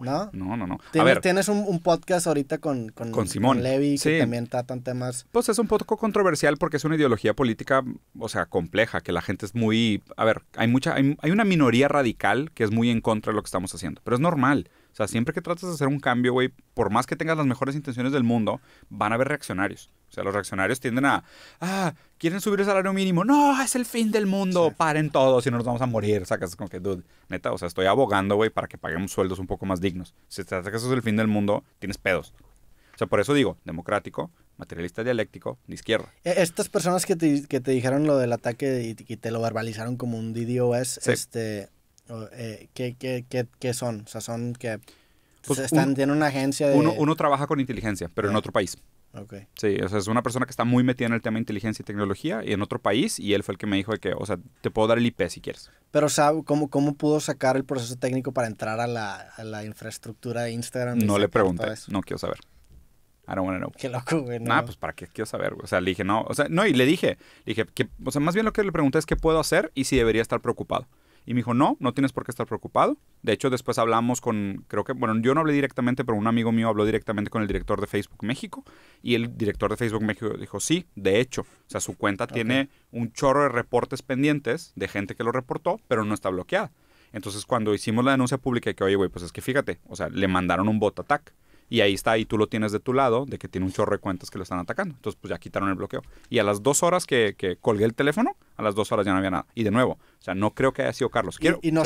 Nada, ¿No? No, no, no. Tienes, ver. un, podcast ahorita con, con, Simón. Con Levy, que también tratan temas. Pues es un poco controversial porque es una ideología política, o sea, compleja, que la gente es muy. A ver, hay mucha. Hay, hay una minoría radical que es muy en contra de lo que estamos haciendo, pero es normal. O sea, siempre que tratas de hacer un cambio, güey, por más que tengas las mejores intenciones del mundo, van a haber reaccionarios. O sea, los reaccionarios tienden a, ah, quieren subir el salario mínimo. No, es el fin del mundo, paren todos si no nos vamos a morir. Sacas como que, dude, neta, o sea, estoy abogando, güey, para que paguemos sueldos un poco más dignos. Si te eso es el fin del mundo, tienes pedos. O sea, por eso digo, democrático, materialista dialéctico, de izquierda. E, estas personas que te, dijeron lo del ataque y, te lo verbalizaron como un DDoS, es este, eh, ¿qué, son? O sea, son que pues, pues, están, en tienen una agencia de... Uno, uno trabaja con inteligencia, pero en otro país. Okay. Sí, o sea, es una persona que está muy metida en el tema de inteligencia y tecnología y en otro país y él fue el que me dijo de que, o sea, te puedo dar el IP si quieres. Pero ¿sabe cómo, cómo pudo sacar el proceso técnico para entrar a la, a la infraestructura de Instagram? No le pregunté, no quiero saber. I don't want to know. Qué loco, güey. No. pues para qué quiero saber, O sea, le dije, no, o sea, no, y le dije, le dije, que, o sea, más bien lo que le pregunté es qué puedo hacer y si debería estar preocupado. Y me dijo, no, no tienes por qué estar preocupado. De hecho, después hablamos con, creo que, bueno, yo no hablé directamente, pero un amigo mío habló directamente con el director de Facebook México. Y el director de Facebook México dijo, sí, de hecho, o sea, su cuenta tiene un chorro de reportes pendientes de gente que lo reportó, pero no está bloqueada. Entonces, cuando hicimos la denuncia pública, que oye, güey, pues es que fíjate, o sea, le mandaron un bot attack. Y ahí está, y tú lo tienes de tu lado, de que tiene un chorro de cuentas que lo están atacando. Entonces, pues ya quitaron el bloqueo. Y a las dos horas que, que colgué el teléfono, a las dos horas ya no había nada. Y de nuevo, o sea, no creo que haya sido Carlos. Quiero, y, no,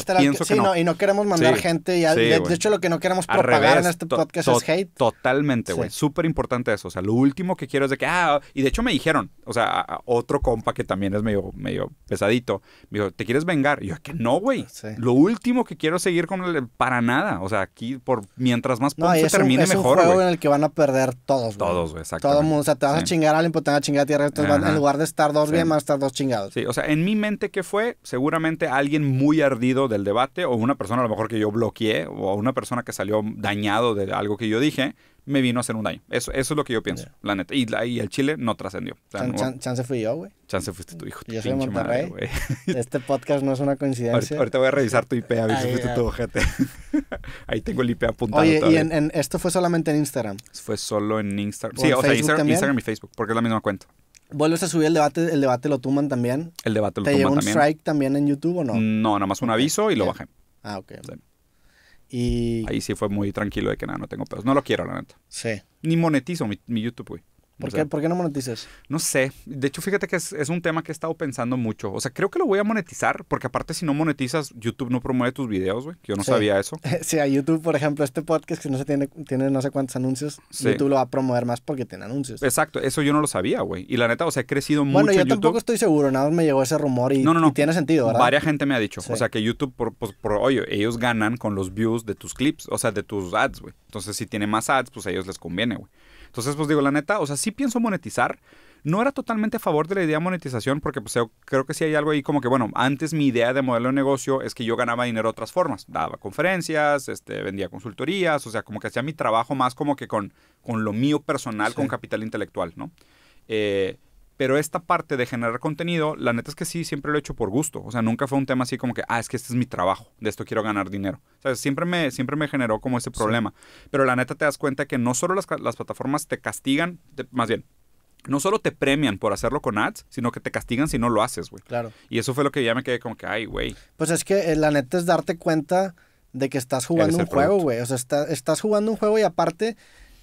y no queremos mandar gente. Y de, hecho, lo que no queremos propagar en este podcast es hate. Totalmente, güey. Súper importante eso. O sea, lo último que quiero es de que, ah, y de hecho me dijeron, o sea, otro compa que también es medio, medio pesadito, me dijo, ¿te quieres vengar? Y yo, que no, güey. Lo último que quiero es seguir con el, para nada. O sea, aquí, por mientras más no, se termine, mejor. Es un juego en el que van a perder todos, güey. Todos, güey, exacto. Todo mundo, o sea, te vas a chingar a alguien, te a chingar a tierra. en lugar de estar dos bien, van a estar dos chingados o sea, en mi mente, que fue? Seguramente alguien muy ardido del debate o una persona a lo mejor que yo bloqueé o una persona que salió dañado de algo que yo dije, me vino a hacer un daño. Eso, es lo que yo pienso, la neta. Y, el Chile no trascendió. chance fui yo, güey. Chance fuiste tu hijo. Yo soy Monterrey. este podcast no es una coincidencia. Ahorita, voy a revisar tu IP, a ver si fuiste tu ojete. Ahí tengo el IP apuntado. Oye, ¿y en, esto fue solamente en Instagram? Fue solo en Instagram. Sí, o, sea, Instagram, y Facebook, porque es la misma cuenta. Vuelves a subir el debate, el debate lo tuman también. El debate lo ¿Te dio un strike también en YouTube o no? No, nada más un aviso y lo bajé. Ah, ok. Y... Ahí sí fue muy tranquilo de que nada, no tengo pedos. No lo quiero, la neta. Sí. Ni monetizo mi, mi YouTube, güey. ¿Por, qué, no monetizas? No sé. De hecho, fíjate que es, es, un tema que he estado pensando mucho. O sea, creo que lo voy a monetizar, porque aparte si no monetizas, YouTube no promueve tus videos, güey. Que yo no sabía eso. Sí, a YouTube, por ejemplo, este podcast que no se tiene, tiene no sé cuántos anuncios, YouTube lo va a promover más porque tiene anuncios. Exacto, eso yo no lo sabía, güey. Y la neta, o sea, he crecido mucho. Bueno, yo tampoco estoy seguro, nada más me llegó ese rumor y, no, no, tiene sentido, ¿verdad? Varia gente me ha dicho. O sea, que YouTube, por, pues, por, oye, ellos ganan con los views de tus clips, o sea, de tus ads, güey. Entonces, si tiene más ads, pues a ellos les conviene, güey. Entonces, pues digo, la neta, o sea, sí pienso monetizar. No era totalmente a favor de la idea de monetización porque pues, creo que sí hay algo ahí como que, bueno, antes mi idea de modelo de negocio es que yo ganaba dinero de otras formas. Daba conferencias, este, vendía consultorías, o sea, como que hacía mi trabajo más como que con, con lo mío personal, con capital intelectual, ¿no? Eh, pero esta parte de generar contenido, la neta es que sí, siempre lo he hecho por gusto. O sea, nunca fue un tema así como que, ah, es que este es mi trabajo, de esto quiero ganar dinero. O sea, siempre me, siempre me generó como ese problema. Pero la neta te das cuenta que no solo las, plataformas te castigan, más bien, no solo te premian por hacerlo con ads, sino que te castigan si no lo haces, güey. Claro. Y eso fue lo que ya me quedé como que, ay, güey. Pues es que eh, la neta es darte cuenta de que estás jugando un juego, güey. O sea, estás jugando un juego y aparte,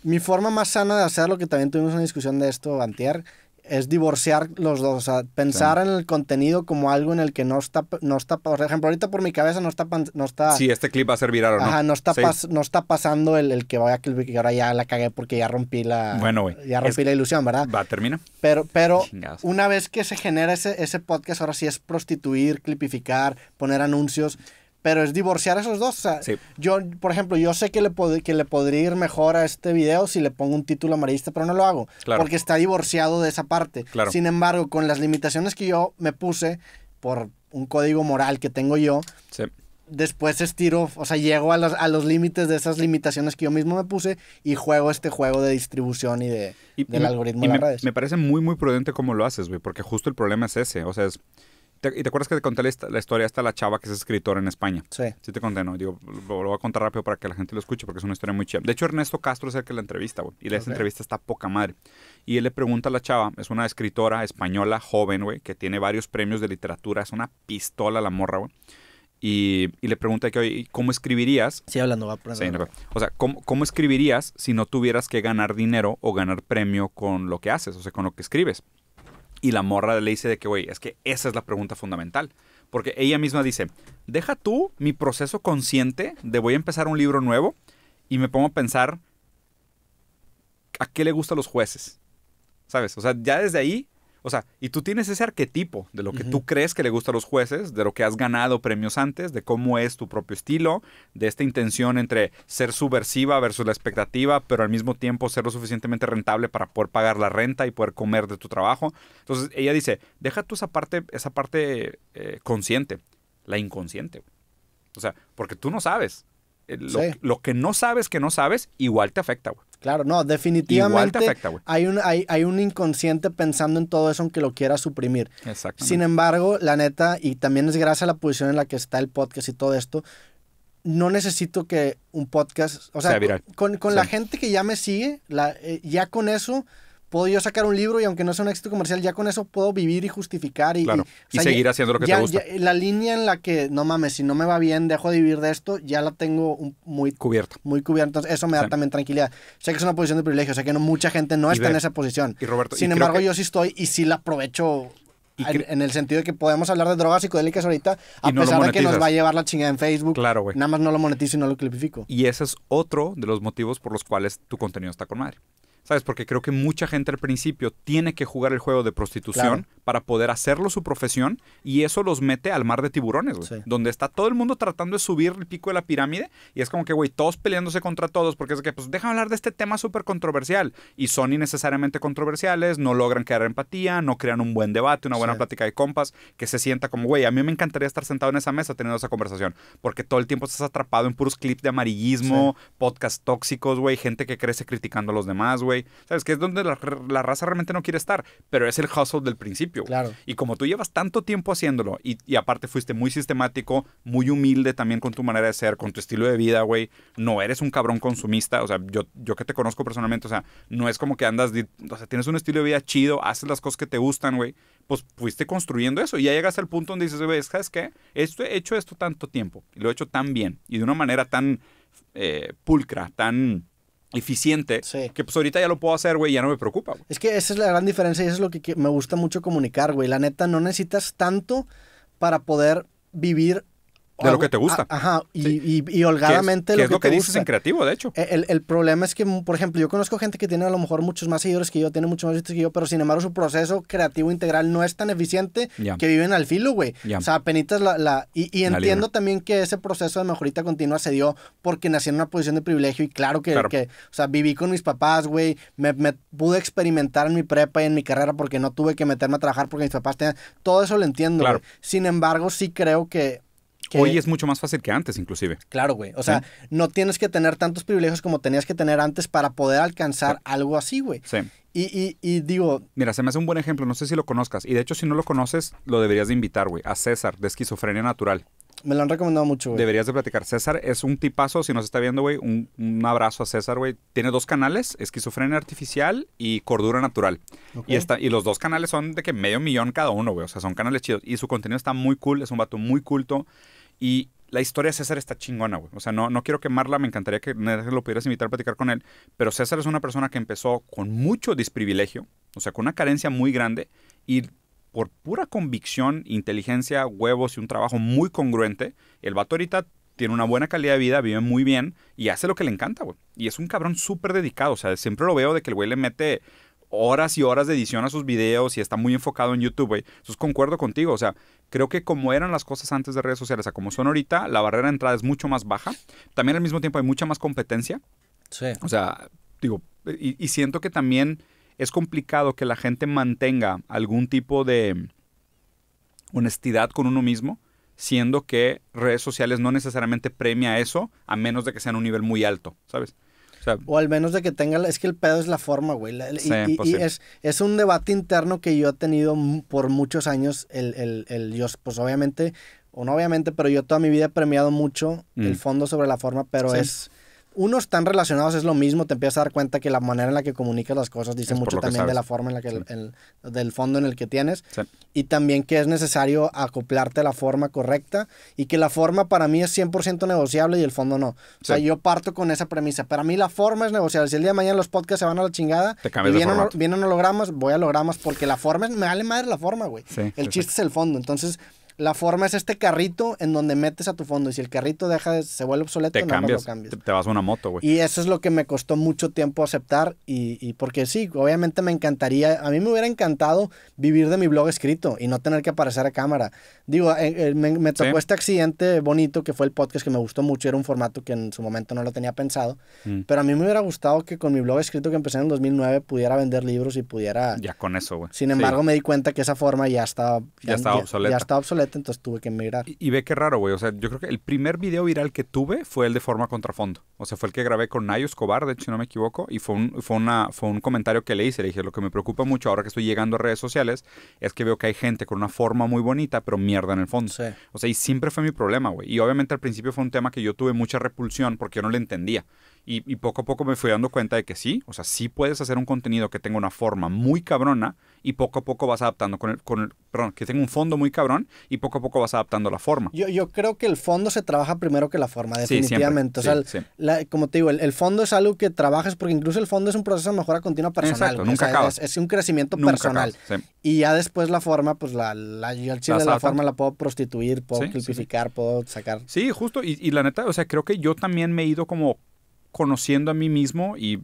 mi forma más sana de hacerlo, que también tuvimos una discusión de esto antier, es divorciar los dos, o sea, pensar en el contenido como algo en el que no está, no está, por ejemplo, ahorita por mi cabeza no está, no está... Sí, este clip va a ser viral no. Ajá, no está, no está pasando el, que vaya que ahora ya la cagué porque ya rompí la... Bueno, Ya rompí la ilusión, ¿verdad? Va, termina. Pero, pero una vez que se genera ese, ese podcast, ahora sí es prostituir, clipificar, poner anuncios pero es divorciar a esos dos. yo, por ejemplo, yo sé que le, que le podría ir mejor a este video si le pongo un título amarillista, pero no lo hago, porque está divorciado de esa parte. Sin embargo, con las limitaciones que yo me puse por un código moral que tengo yo, sí. después estiro, o sea, llego a los, a límites de esas limitaciones que yo mismo me puse y juego este juego de distribución y, de, del algoritmo de me, redes. Me parece muy, muy prudente cómo lo haces, güey, porque justo el problema es ese, o sea, es ¿Te, ¿Y te acuerdas que te conté la, historia hasta la chava que es escritora en España? Sí. Sí te conté, ¿no? lo, voy a contar rápido para que la gente lo escuche porque es una historia muy chida. De hecho, Ernesto Castro es el que la entrevista, güey. Y la entrevista está poca madre. Y él le pregunta a la chava, es una escritora española joven, güey, que tiene varios premios de literatura. Es una pistola la morra, güey. Y, le pregunta que, ¿cómo escribirías? Sí, hablando, va a sí, O sea, ¿cómo, ¿cómo, escribirías si no tuvieras que ganar dinero o ganar premio con lo que haces, o sea, con lo que escribes? Y la morra le dice de que, güey, es que esa es la pregunta fundamental. Porque ella misma dice, deja tú mi proceso consciente de voy a empezar un libro nuevo y me pongo a pensar a qué le gustan los jueces. ¿Sabes? O sea, ya desde ahí o sea, y tú tienes ese arquetipo de lo que tú crees que le gusta a los jueces, de lo que has ganado premios antes, de cómo es tu propio estilo, de esta intención entre ser subversiva versus la expectativa, pero al mismo tiempo ser lo suficientemente rentable para poder pagar la renta y poder comer de tu trabajo. Entonces ella dice, deja tú esa parte, esa parte eh, consciente, la inconsciente. O sea, porque tú no sabes. Eh, lo, lo, que no sabes que no sabes, igual te afecta, güey. Claro, no, definitivamente hay, un, hay, un inconsciente pensando en todo eso aunque lo quiera suprimir. Sin embargo, la neta, y también es gracias a la posición en la que está el podcast y todo esto, no necesito que un podcast, o sea, con, con la gente que ya me sigue, la, eh, ya con eso puedo yo sacar un libro y aunque no sea un éxito comercial, ya con eso puedo vivir y justificar y, y, seguir haciendo lo que te gusta. la línea en la que, no mames, si no me va bien, dejo de vivir de esto, ya la tengo muy cubierta. Muy cubierta. Entonces, eso me da también tranquilidad. Sé que es una posición de privilegio, sé que mucha gente no está en esa posición. Sin embargo, yo sí estoy y sí la aprovecho en, el sentido de que podemos hablar de drogas psicodélicas ahorita, a pesar de que nos va a llevar la chingada en Facebook. Claro, güey. Nada más no lo monetizo y no lo clipifico. Y ese es otro de los motivos por los cuales tu contenido está con madre. ¿Sabes? Porque creo que mucha gente al principio tiene que jugar el juego de prostitución para poder hacerlo su profesión y eso los mete al mar de tiburones, güey. Donde está todo el mundo tratando de subir el pico de la pirámide y es como que, güey, todos peleándose contra todos porque es que, pues, deja hablar de este tema súper controversial y son innecesariamente controversiales, no logran crear empatía, no crean un buen debate, una buena plática de compas, que se sienta como, güey, a mí me encantaría estar sentado en esa mesa teniendo esa conversación porque todo el tiempo estás atrapado en puros clips de amarillismo, podcast podcasts tóxicos, güey, gente que crece criticando a los demás, güey ¿Sabes? Que es donde la, raza realmente no quiere estar, pero es el hustle del principio. Claro. Y como tú llevas tanto tiempo haciéndolo y, aparte fuiste muy sistemático, muy humilde también con tu manera de ser, con tu estilo de vida, güey, no eres un cabrón consumista. O sea, yo, yo que te conozco personalmente, o sea, no es como que andas, o sea, tienes un estilo de vida chido, haces las cosas que te gustan, güey pues fuiste construyendo eso. Y ya llegas al punto donde dices, güey, ¿sabes qué? Esto, he hecho esto tanto tiempo, y lo he hecho tan bien, y de una manera tan eh, pulcra, tan eficiente, que pues ahorita ya lo puedo hacer, güey, ya no me preocupa. Es que esa es la gran diferencia y eso es lo que me gusta mucho comunicar, güey. La neta, no necesitas tanto para poder vivir de lo que te gusta. Ajá, y, y, holgadamente lo que, es lo que, dices en creativo, de hecho. El, problema es que, por ejemplo, yo conozco gente que tiene a lo mejor muchos más seguidores que yo, tiene muchos más seguidores que yo, pero sin embargo su proceso creativo integral no es tan eficiente que viven al filo, güey. O sea, penitas la... y, entiendo también que ese proceso de mejorita continua se dio porque nací en una posición de privilegio y claro que, que o sea, viví con mis papás, güey, me, me, pude experimentar en mi prepa y en mi carrera porque no tuve que meterme a trabajar porque mis papás tenían... Todo eso lo entiendo, Sin embargo, sí creo que Hoy es mucho más fácil que antes, inclusive. Claro, güey. O sea, no tienes que tener tantos privilegios como tenías que tener antes para poder alcanzar algo así, güey. Sí. Y, digo... Mira, se me hace un buen ejemplo, no sé si lo conozcas. Y de hecho, si no lo conoces, lo deberías de invitar, güey, a César, de Esquizofrenia Natural. Me lo han recomendado mucho, güey. Deberías de platicar. César es un tipazo, si nos está viendo, güey, un, abrazo a César, güey. Tiene dos canales, Esquizofrenia Artificial y Cordura Natural. Y, está, y los dos canales son de que medio millón cada uno, güey. O sea, son canales chidos. Y su contenido está muy cool, es un vato muy culto. Y la historia de César está chingona, güey. O sea, no, no quiero quemarla, me encantaría que lo pudieras invitar a platicar con él. Pero César es una persona que empezó con mucho desprivilegio, o sea, con una carencia muy grande y por pura convicción, inteligencia, huevos y un trabajo muy congruente, el vato ahorita tiene una buena calidad de vida, vive muy bien y hace lo que le encanta, güey. Y es un cabrón súper dedicado, o sea, siempre lo veo de que el güey le mete horas y horas de edición a sus videos y está muy enfocado en YouTube, güey. Entonces concuerdo contigo, o sea, creo que como eran las cosas antes de redes sociales a como son ahorita, la barrera de entrada es mucho más baja. También al mismo tiempo hay mucha más competencia. Sí. O sea, digo, y, y siento que también es complicado que la gente mantenga algún tipo de honestidad con uno mismo, siendo que redes sociales no necesariamente premia eso, a menos de que sea en un nivel muy alto, ¿sabes? o al menos de que tenga, es que el pedo es la forma, güey. y, pues es, es, un debate interno que yo he tenido por muchos años, el, el, el yo, pues obviamente, o no obviamente, pero yo toda mi vida he premiado mucho el mm. fondo sobre la forma, pero es unos están relacionados, es lo mismo, te empiezas a dar cuenta que la manera en la que comunicas las cosas dice mucho también de la forma en la que, el, del fondo en el que tienes, y también que es necesario acoplarte a la forma correcta, y que la forma para mí es 100% negociable y el fondo no. O sea, yo parto con esa premisa, para mí la forma es negociable, si el día de mañana los podcasts se van a la chingada, te y vienen, vienen hologramas, voy a hologramas, porque la forma es, me vale madre la forma, güey. el chiste es el fondo, entonces... La forma es este carrito en donde metes a tu fondo y si el carrito deja se vuelve obsoleto, te no lo cambias. Te, vas a una moto, güey. Y eso es lo que me costó mucho tiempo aceptar y, y, porque sí, obviamente me encantaría, a mí me hubiera encantado vivir de mi blog escrito y no tener que aparecer a cámara. Digo, eh, eh, me, tocó este accidente bonito que fue el podcast que me gustó mucho, era un formato que en su momento no lo tenía pensado, mm. pero a mí me hubiera gustado que con mi blog escrito que empecé en el 2009 pudiera vender libros y pudiera... Ya con eso, güey. Sin embargo, me di cuenta que esa forma ya estaba... Ya, ya estaba obsoleta. Ya estaba obsoleta entonces tuve que emigrar. Y, ve qué raro, güey. O sea, yo creo que el primer video viral que tuve fue el de forma fondo. O sea, fue el que grabé con Nayo Escobar, de hecho, si no me equivoco. Y fue un, fue, una, fue un comentario que le hice. Le dije, lo que me preocupa mucho ahora que estoy llegando a redes sociales es que veo que hay gente con una forma muy bonita, pero mierda en el fondo. O sea, y siempre fue mi problema, güey. Y obviamente al principio fue un tema que yo tuve mucha repulsión porque yo no le entendía. Y, y poco a poco me fui dando cuenta de que sí, o sea, sí puedes hacer un contenido que tenga una forma muy cabrona y poco a poco vas adaptando con el, con el, perdón, que tenga un fondo muy cabrón y poco a poco vas adaptando la forma. Yo, creo que el fondo se trabaja primero que la forma, definitivamente. o sea, como te digo, el, fondo es algo que trabajas porque incluso el fondo es un proceso de mejora continua personal. Exacto, nunca sea, acabas. Es, un crecimiento personal. y ya después la forma, pues la, la, yo chile de la forma la puedo prostituir, puedo simplificar, puedo sacar. Sí, justo. y la neta, o sea, creo que yo también me he ido como conociendo a mí mismo y,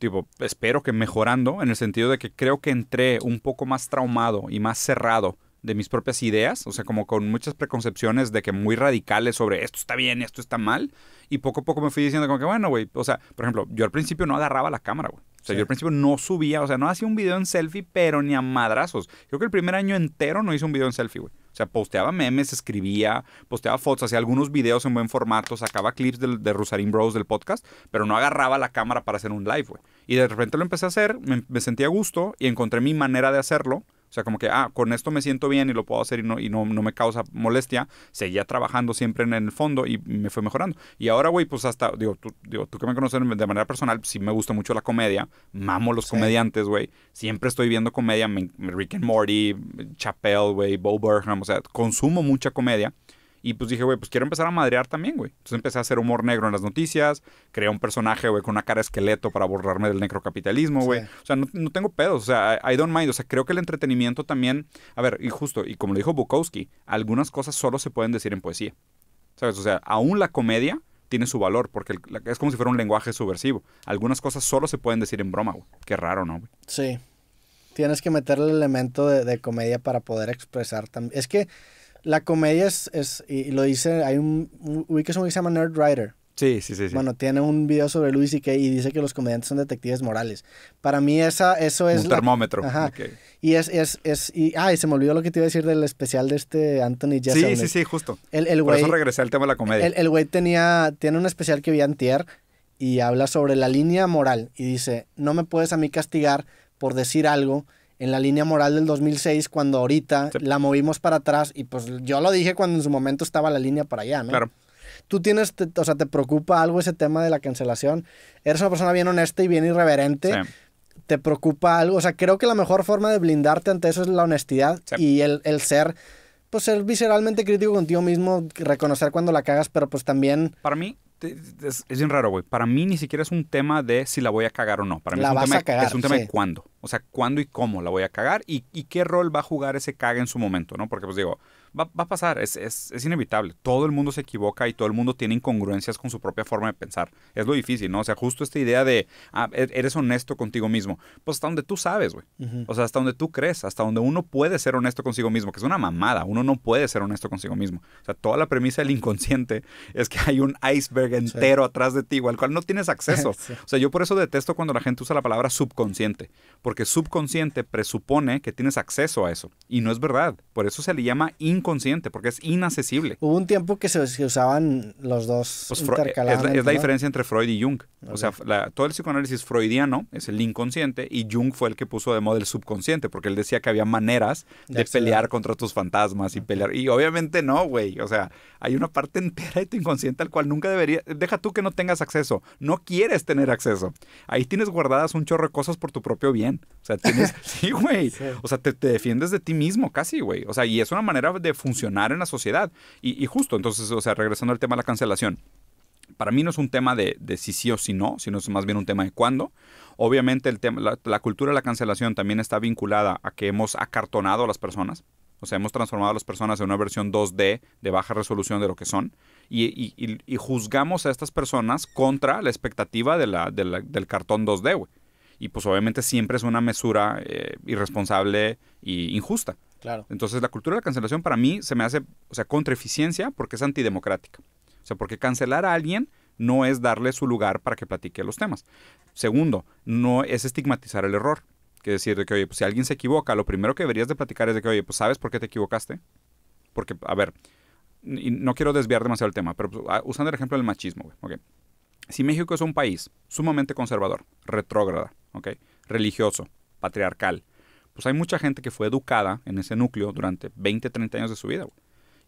tipo, espero que mejorando, en el sentido de que creo que entré un poco más traumado y más cerrado de mis propias ideas, o sea, como con muchas preconcepciones de que muy radicales sobre esto está bien, esto está mal, y poco a poco me fui diciendo como que, bueno, güey, o sea, por ejemplo, yo al principio no agarraba la cámara, güey. O sea, yo al principio no subía, o sea, no hacía un video en selfie, pero ni a madrazos. Creo que el primer año entero no hice un video en selfie, güey. O sea, posteaba memes, escribía, posteaba fotos, hacía algunos videos en buen formato, sacaba clips de, de Bros del podcast, pero no agarraba la cámara para hacer un live, güey. Y de repente lo empecé a hacer, me, sentía a gusto y encontré mi manera de hacerlo o sea, como que, ah, con esto me siento bien y lo puedo hacer y no, no, me causa molestia. Seguía trabajando siempre en el fondo y me fue mejorando. Y ahora, güey, pues hasta, digo tú, digo, tú que me conoces de manera personal, sí me gusta mucho la comedia. Mamo los comediantes, güey. Siempre estoy viendo comedia. Rick and Morty, Chappelle, güey, Bo Burnham. O sea, consumo mucha comedia. Y pues dije, güey, pues quiero empezar a madrear también, güey. Entonces empecé a hacer humor negro en las noticias, creé un personaje, güey, con una cara esqueleto para borrarme del necrocapitalismo, güey. O sea, no, tengo pedos, o sea, I don't mind. O sea, creo que el entretenimiento también, a ver, y justo, y como lo dijo Bukowski, algunas cosas solo se pueden decir en poesía. ¿Sabes? O sea, aún la comedia tiene su valor, porque es como si fuera un lenguaje subversivo. Algunas cosas solo se pueden decir en broma, güey. Qué raro, ¿no, Sí. Tienes que meterle el elemento de comedia para poder expresar también. Es que la comedia es, y, lo dice, hay un, ubicas un que se llama Nerd Writer. Sí, sí, sí, Bueno, tiene un video sobre Luis y y dice que los comediantes son detectives morales. Para mí esa, eso es... Un termómetro. Ajá. Y es, es, es y, ah, y se me olvidó lo que te iba a decir del especial de este Anthony Jeselnik. Sí, sí, sí, justo. Por eso regresé al tema de la comedia. El güey tenía, tiene un especial que vi antier y habla sobre la línea moral y dice, no me puedes a mí castigar por decir algo en la línea moral del 2006 cuando ahorita la movimos para atrás y pues yo lo dije cuando en su momento estaba la línea para allá, ¿no? Claro. ¿Tú tienes, o sea, te preocupa algo ese tema de la cancelación? Eres una persona bien honesta y bien irreverente. ¿Te preocupa algo? O sea, creo que la mejor forma de blindarte ante eso es la honestidad y el, el, ser, pues ser visceralmente crítico contigo mismo, reconocer cuando la cagas, pero pues también... Para mí, es, bien raro, güey. Para mí ni siquiera es un tema de si la voy a cagar o no. Para mí la es, un vas tema, es un tema de cuándo. O sea, cuándo y cómo la voy a cagar y, qué rol va a jugar ese caga en su momento, ¿no? Porque pues digo, va, a pasar, es, es, inevitable. Todo el mundo se equivoca y todo el mundo tiene incongruencias con su propia forma de pensar. Es lo difícil, ¿no? O sea, justo esta idea de, ah, e, eres honesto contigo mismo. Pues hasta donde tú sabes, güey. O sea, hasta donde tú crees, hasta donde uno puede ser honesto consigo mismo, que es una mamada. Uno no puede ser honesto consigo mismo. O sea, toda la premisa del inconsciente es que hay un iceberg entero atrás de ti, al cual no tienes acceso. O sea, yo por eso detesto cuando la gente usa la palabra subconsciente, porque subconsciente presupone que tienes acceso a eso. Y no es verdad. Por eso se le llama inconsciente consciente, porque es inaccesible. Hubo un tiempo que se, usaban los dos pues Es, la, diferencia entre Freud y Jung. O sea, todo el psicoanálisis freudiano es el inconsciente y Jung fue el que puso de moda el subconsciente porque él decía que había maneras de, pelear contra tus fantasmas y pelear. Y obviamente no, güey. O sea, hay una parte entera de tu inconsciente al cual nunca debería. Deja tú que no tengas acceso. No quieres tener acceso. Ahí tienes guardadas un chorro de cosas por tu propio bien. O sea, tienes. sí, güey. O sea, te defiendes de ti mismo casi, güey. O sea, y es una manera de funcionar en la sociedad. Y, justo, entonces, o sea, regresando al tema de la cancelación, para mí no es un tema de, si sí o si no, sino es más bien un tema de cuándo. Obviamente el tema, la, cultura de la cancelación también está vinculada a que hemos acartonado a las personas. O sea, hemos transformado a las personas en una versión 2D de baja resolución de lo que son. Y, juzgamos a estas personas contra la expectativa del cartón 2D, Y pues obviamente siempre es una mesura eh, irresponsable e injusta. Entonces, la cultura de la cancelación para mí se me hace, o sea, contra eficiencia porque es antidemocrática. O sea, porque cancelar a alguien no es darle su lugar para que platique los temas. Segundo, no es estigmatizar el error. Que decir que, oye, pues si alguien se equivoca, lo primero que deberías de platicar es de que, oye, pues sabes por qué te equivocaste. Porque, a ver, no quiero desviar demasiado el tema, pero pues, ah, usando el ejemplo del machismo, Si México es un país sumamente conservador, retrógrada, religioso, patriarcal, pues hay mucha gente que fue educada en ese núcleo durante 20, 30 años de su vida.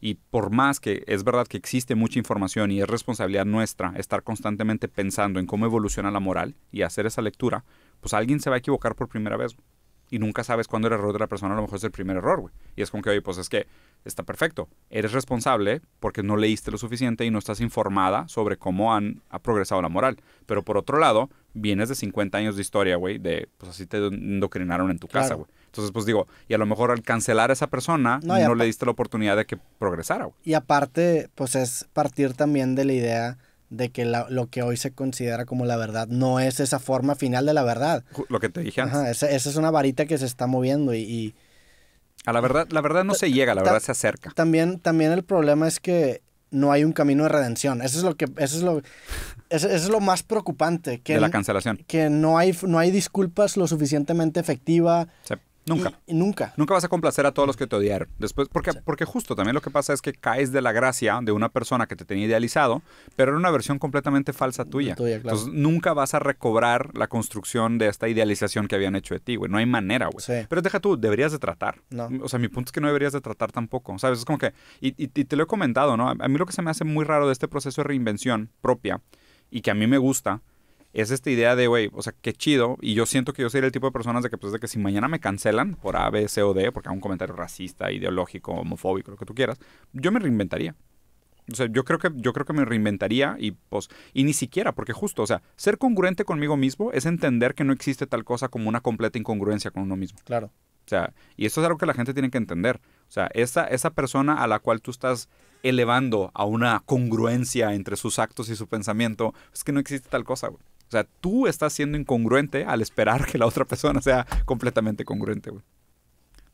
Y por más que es verdad que existe mucha información y es responsabilidad nuestra estar constantemente pensando en cómo evoluciona la moral y hacer esa lectura, pues alguien se va a equivocar por primera vez y nunca sabes cuándo el error de la persona, a lo mejor es el primer error, güey. Y es como que, oye, pues es que está perfecto. Eres responsable porque no leíste lo suficiente y no estás informada sobre cómo han, ha progresado la moral. Pero por otro lado, vienes de 50 años de historia, güey, de pues así te endocrinaron en tu casa, güey. Entonces, pues digo, y a lo mejor al cancelar a esa persona, no, no le diste la oportunidad de que progresara, güey. Y aparte, pues es partir también de la idea de que la, lo que hoy se considera como la verdad no es esa forma final de la verdad. Lo que te dije antes. esa, esa, es una varita que se está moviendo y... y a la verdad, la verdad no se llega, la verdad se acerca. También, también el problema es que no hay un camino de redención. Eso es lo que eso es lo es lo más preocupante que de la cancelación. Que no hay no hay disculpas lo suficientemente efectiva, sí. Nunca. nunca. Nunca vas a complacer a todos los que te odiaron. Después, porque, porque justo también lo que pasa es que caes de la gracia de una persona que te tenía idealizado, pero era una versión completamente falsa mm, tuya. Entonces nunca vas a recobrar la construcción de esta idealización que habían hecho de ti, güey. No hay manera, güey. Pero deja tú, deberías de tratar. O sea, mi punto es que no deberías de tratar tampoco. ¿Sabes? Es como que. y te lo he comentado, ¿no? A mí lo que se me hace muy raro de este proceso de reinvención propia y que a mí me gusta es esta idea de, güey, o sea, qué chido. Y yo siento que yo soy el tipo de personas de que, pues, de que si mañana me cancelan por A, B, C o D, porque hago un comentario racista, ideológico, homofóbico, lo que tú quieras, yo me reinventaría. O sea, yo creo que, yo creo que me reinventaría y pues, y ni siquiera, porque justo, o sea, ser congruente conmigo mismo es entender que no existe tal cosa como una completa incongruencia con uno mismo. Claro. O sea, y eso es algo que la gente tiene que entender. O sea, esa, esa persona a la cual tú estás elevando a una congruencia entre sus actos y su pensamiento, es que no existe tal cosa, güey. O sea, tú estás siendo incongruente al esperar que la otra persona sea completamente congruente, güey.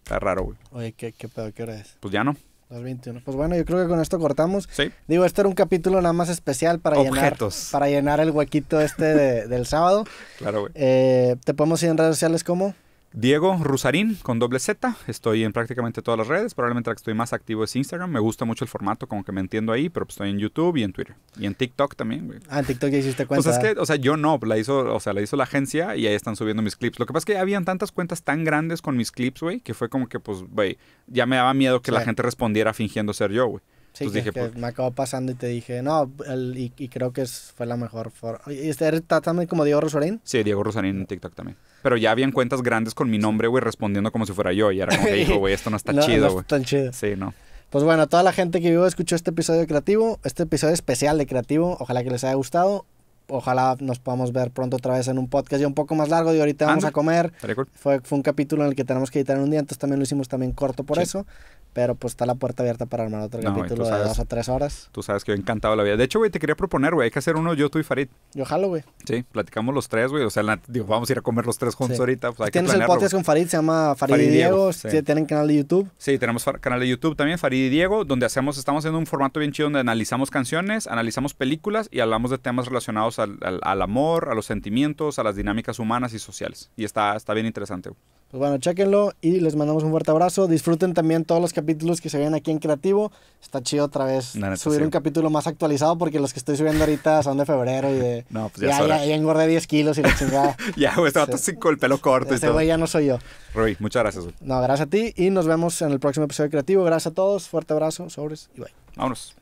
Está raro, güey. Oye, ¿qué, qué pedo? ¿Qué hora es? Pues ya no. Las 21. Pues bueno, yo creo que con esto cortamos. Sí. Digo, este era un capítulo nada más especial para llenar para llenar el huequito este del sábado. Claro, güey. Eh, ¿Te podemos ir en redes sociales cómo? Diego Rusarín con doble Z. Estoy en prácticamente todas las redes. Probablemente la que estoy más activo es Instagram. Me gusta mucho el formato, como que me entiendo ahí, pero estoy en YouTube y en Twitter. Y en TikTok también, güey. Ah, en TikTok ya hiciste pues cuenta. O sea, es que, o sea, yo no, la hizo, o sea, la hizo la agencia y ahí están subiendo mis clips. Lo que pasa es que habían tantas cuentas tan grandes con mis clips, güey, que fue como que, pues, güey, ya me daba miedo que la gente respondiera fingiendo ser yo, güey. Sí, pues que, me acabó pasando y te dije, no, el, y, creo que es, fue la mejor forma. ¿Y este también como Diego Rosarín? Sí, Diego Rosarín en TikTok también. Pero ya habían cuentas grandes con mi nombre, güey, respondiendo como si fuera yo. Y era como dijo, güey, esto no está chido, güey. No está tan chido. Sí, no. Pues bueno, toda la gente que vivo escuchó este episodio de Creativo, este episodio especial de Creativo, ojalá que les haya gustado. Ojalá nos podamos ver pronto otra vez en un podcast ya un poco más largo. Y ahorita vamos a comer. Fue, fue un capítulo en el que tenemos que editar en un día, entonces también lo hicimos también corto por eso. Pero pues está la puerta abierta para armar otro capítulo de dos a tres horas. Tú sabes que yo encantado la vida. De hecho, güey, te quería proponer, güey, hay que hacer uno yo, tú y Farid. Yo jalo, güey. Sí, platicamos los tres, güey. O sea, digo, vamos a ir a comer los tres juntos ahorita. Pues, Tienes el podcast con Farid, se llama Farid, y Diego. Tienen canal de YouTube. Sí, tenemos canal de YouTube también, Farid y Diego, donde hacemos, estamos haciendo un formato bien chido donde analizamos canciones, analizamos películas y hablamos de temas relacionados al, amor, a los sentimientos, a las dinámicas humanas y sociales. Y está, está bien interesante, güey. Pues bueno, chéquenlo y les mandamos un fuerte abrazo. Disfruten también todos los que capítulos que se ven aquí en Creativo, está chido otra vez subir un capítulo más actualizado porque los que estoy subiendo ahorita son de febrero y de... Pues ya, ya, engordé 10 kilos y la chingada. ya, güey, estaba sí. con el pelo corto. Ese güey ya no soy yo. Rui, muchas gracias. No, gracias a ti y nos vemos en el próximo episodio de Creativo. Gracias a todos, fuerte abrazo, sobres y bye. Vámonos.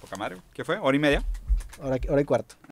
Poca madre, ¿qué fue? ¿Hora y media? hora y cuarto.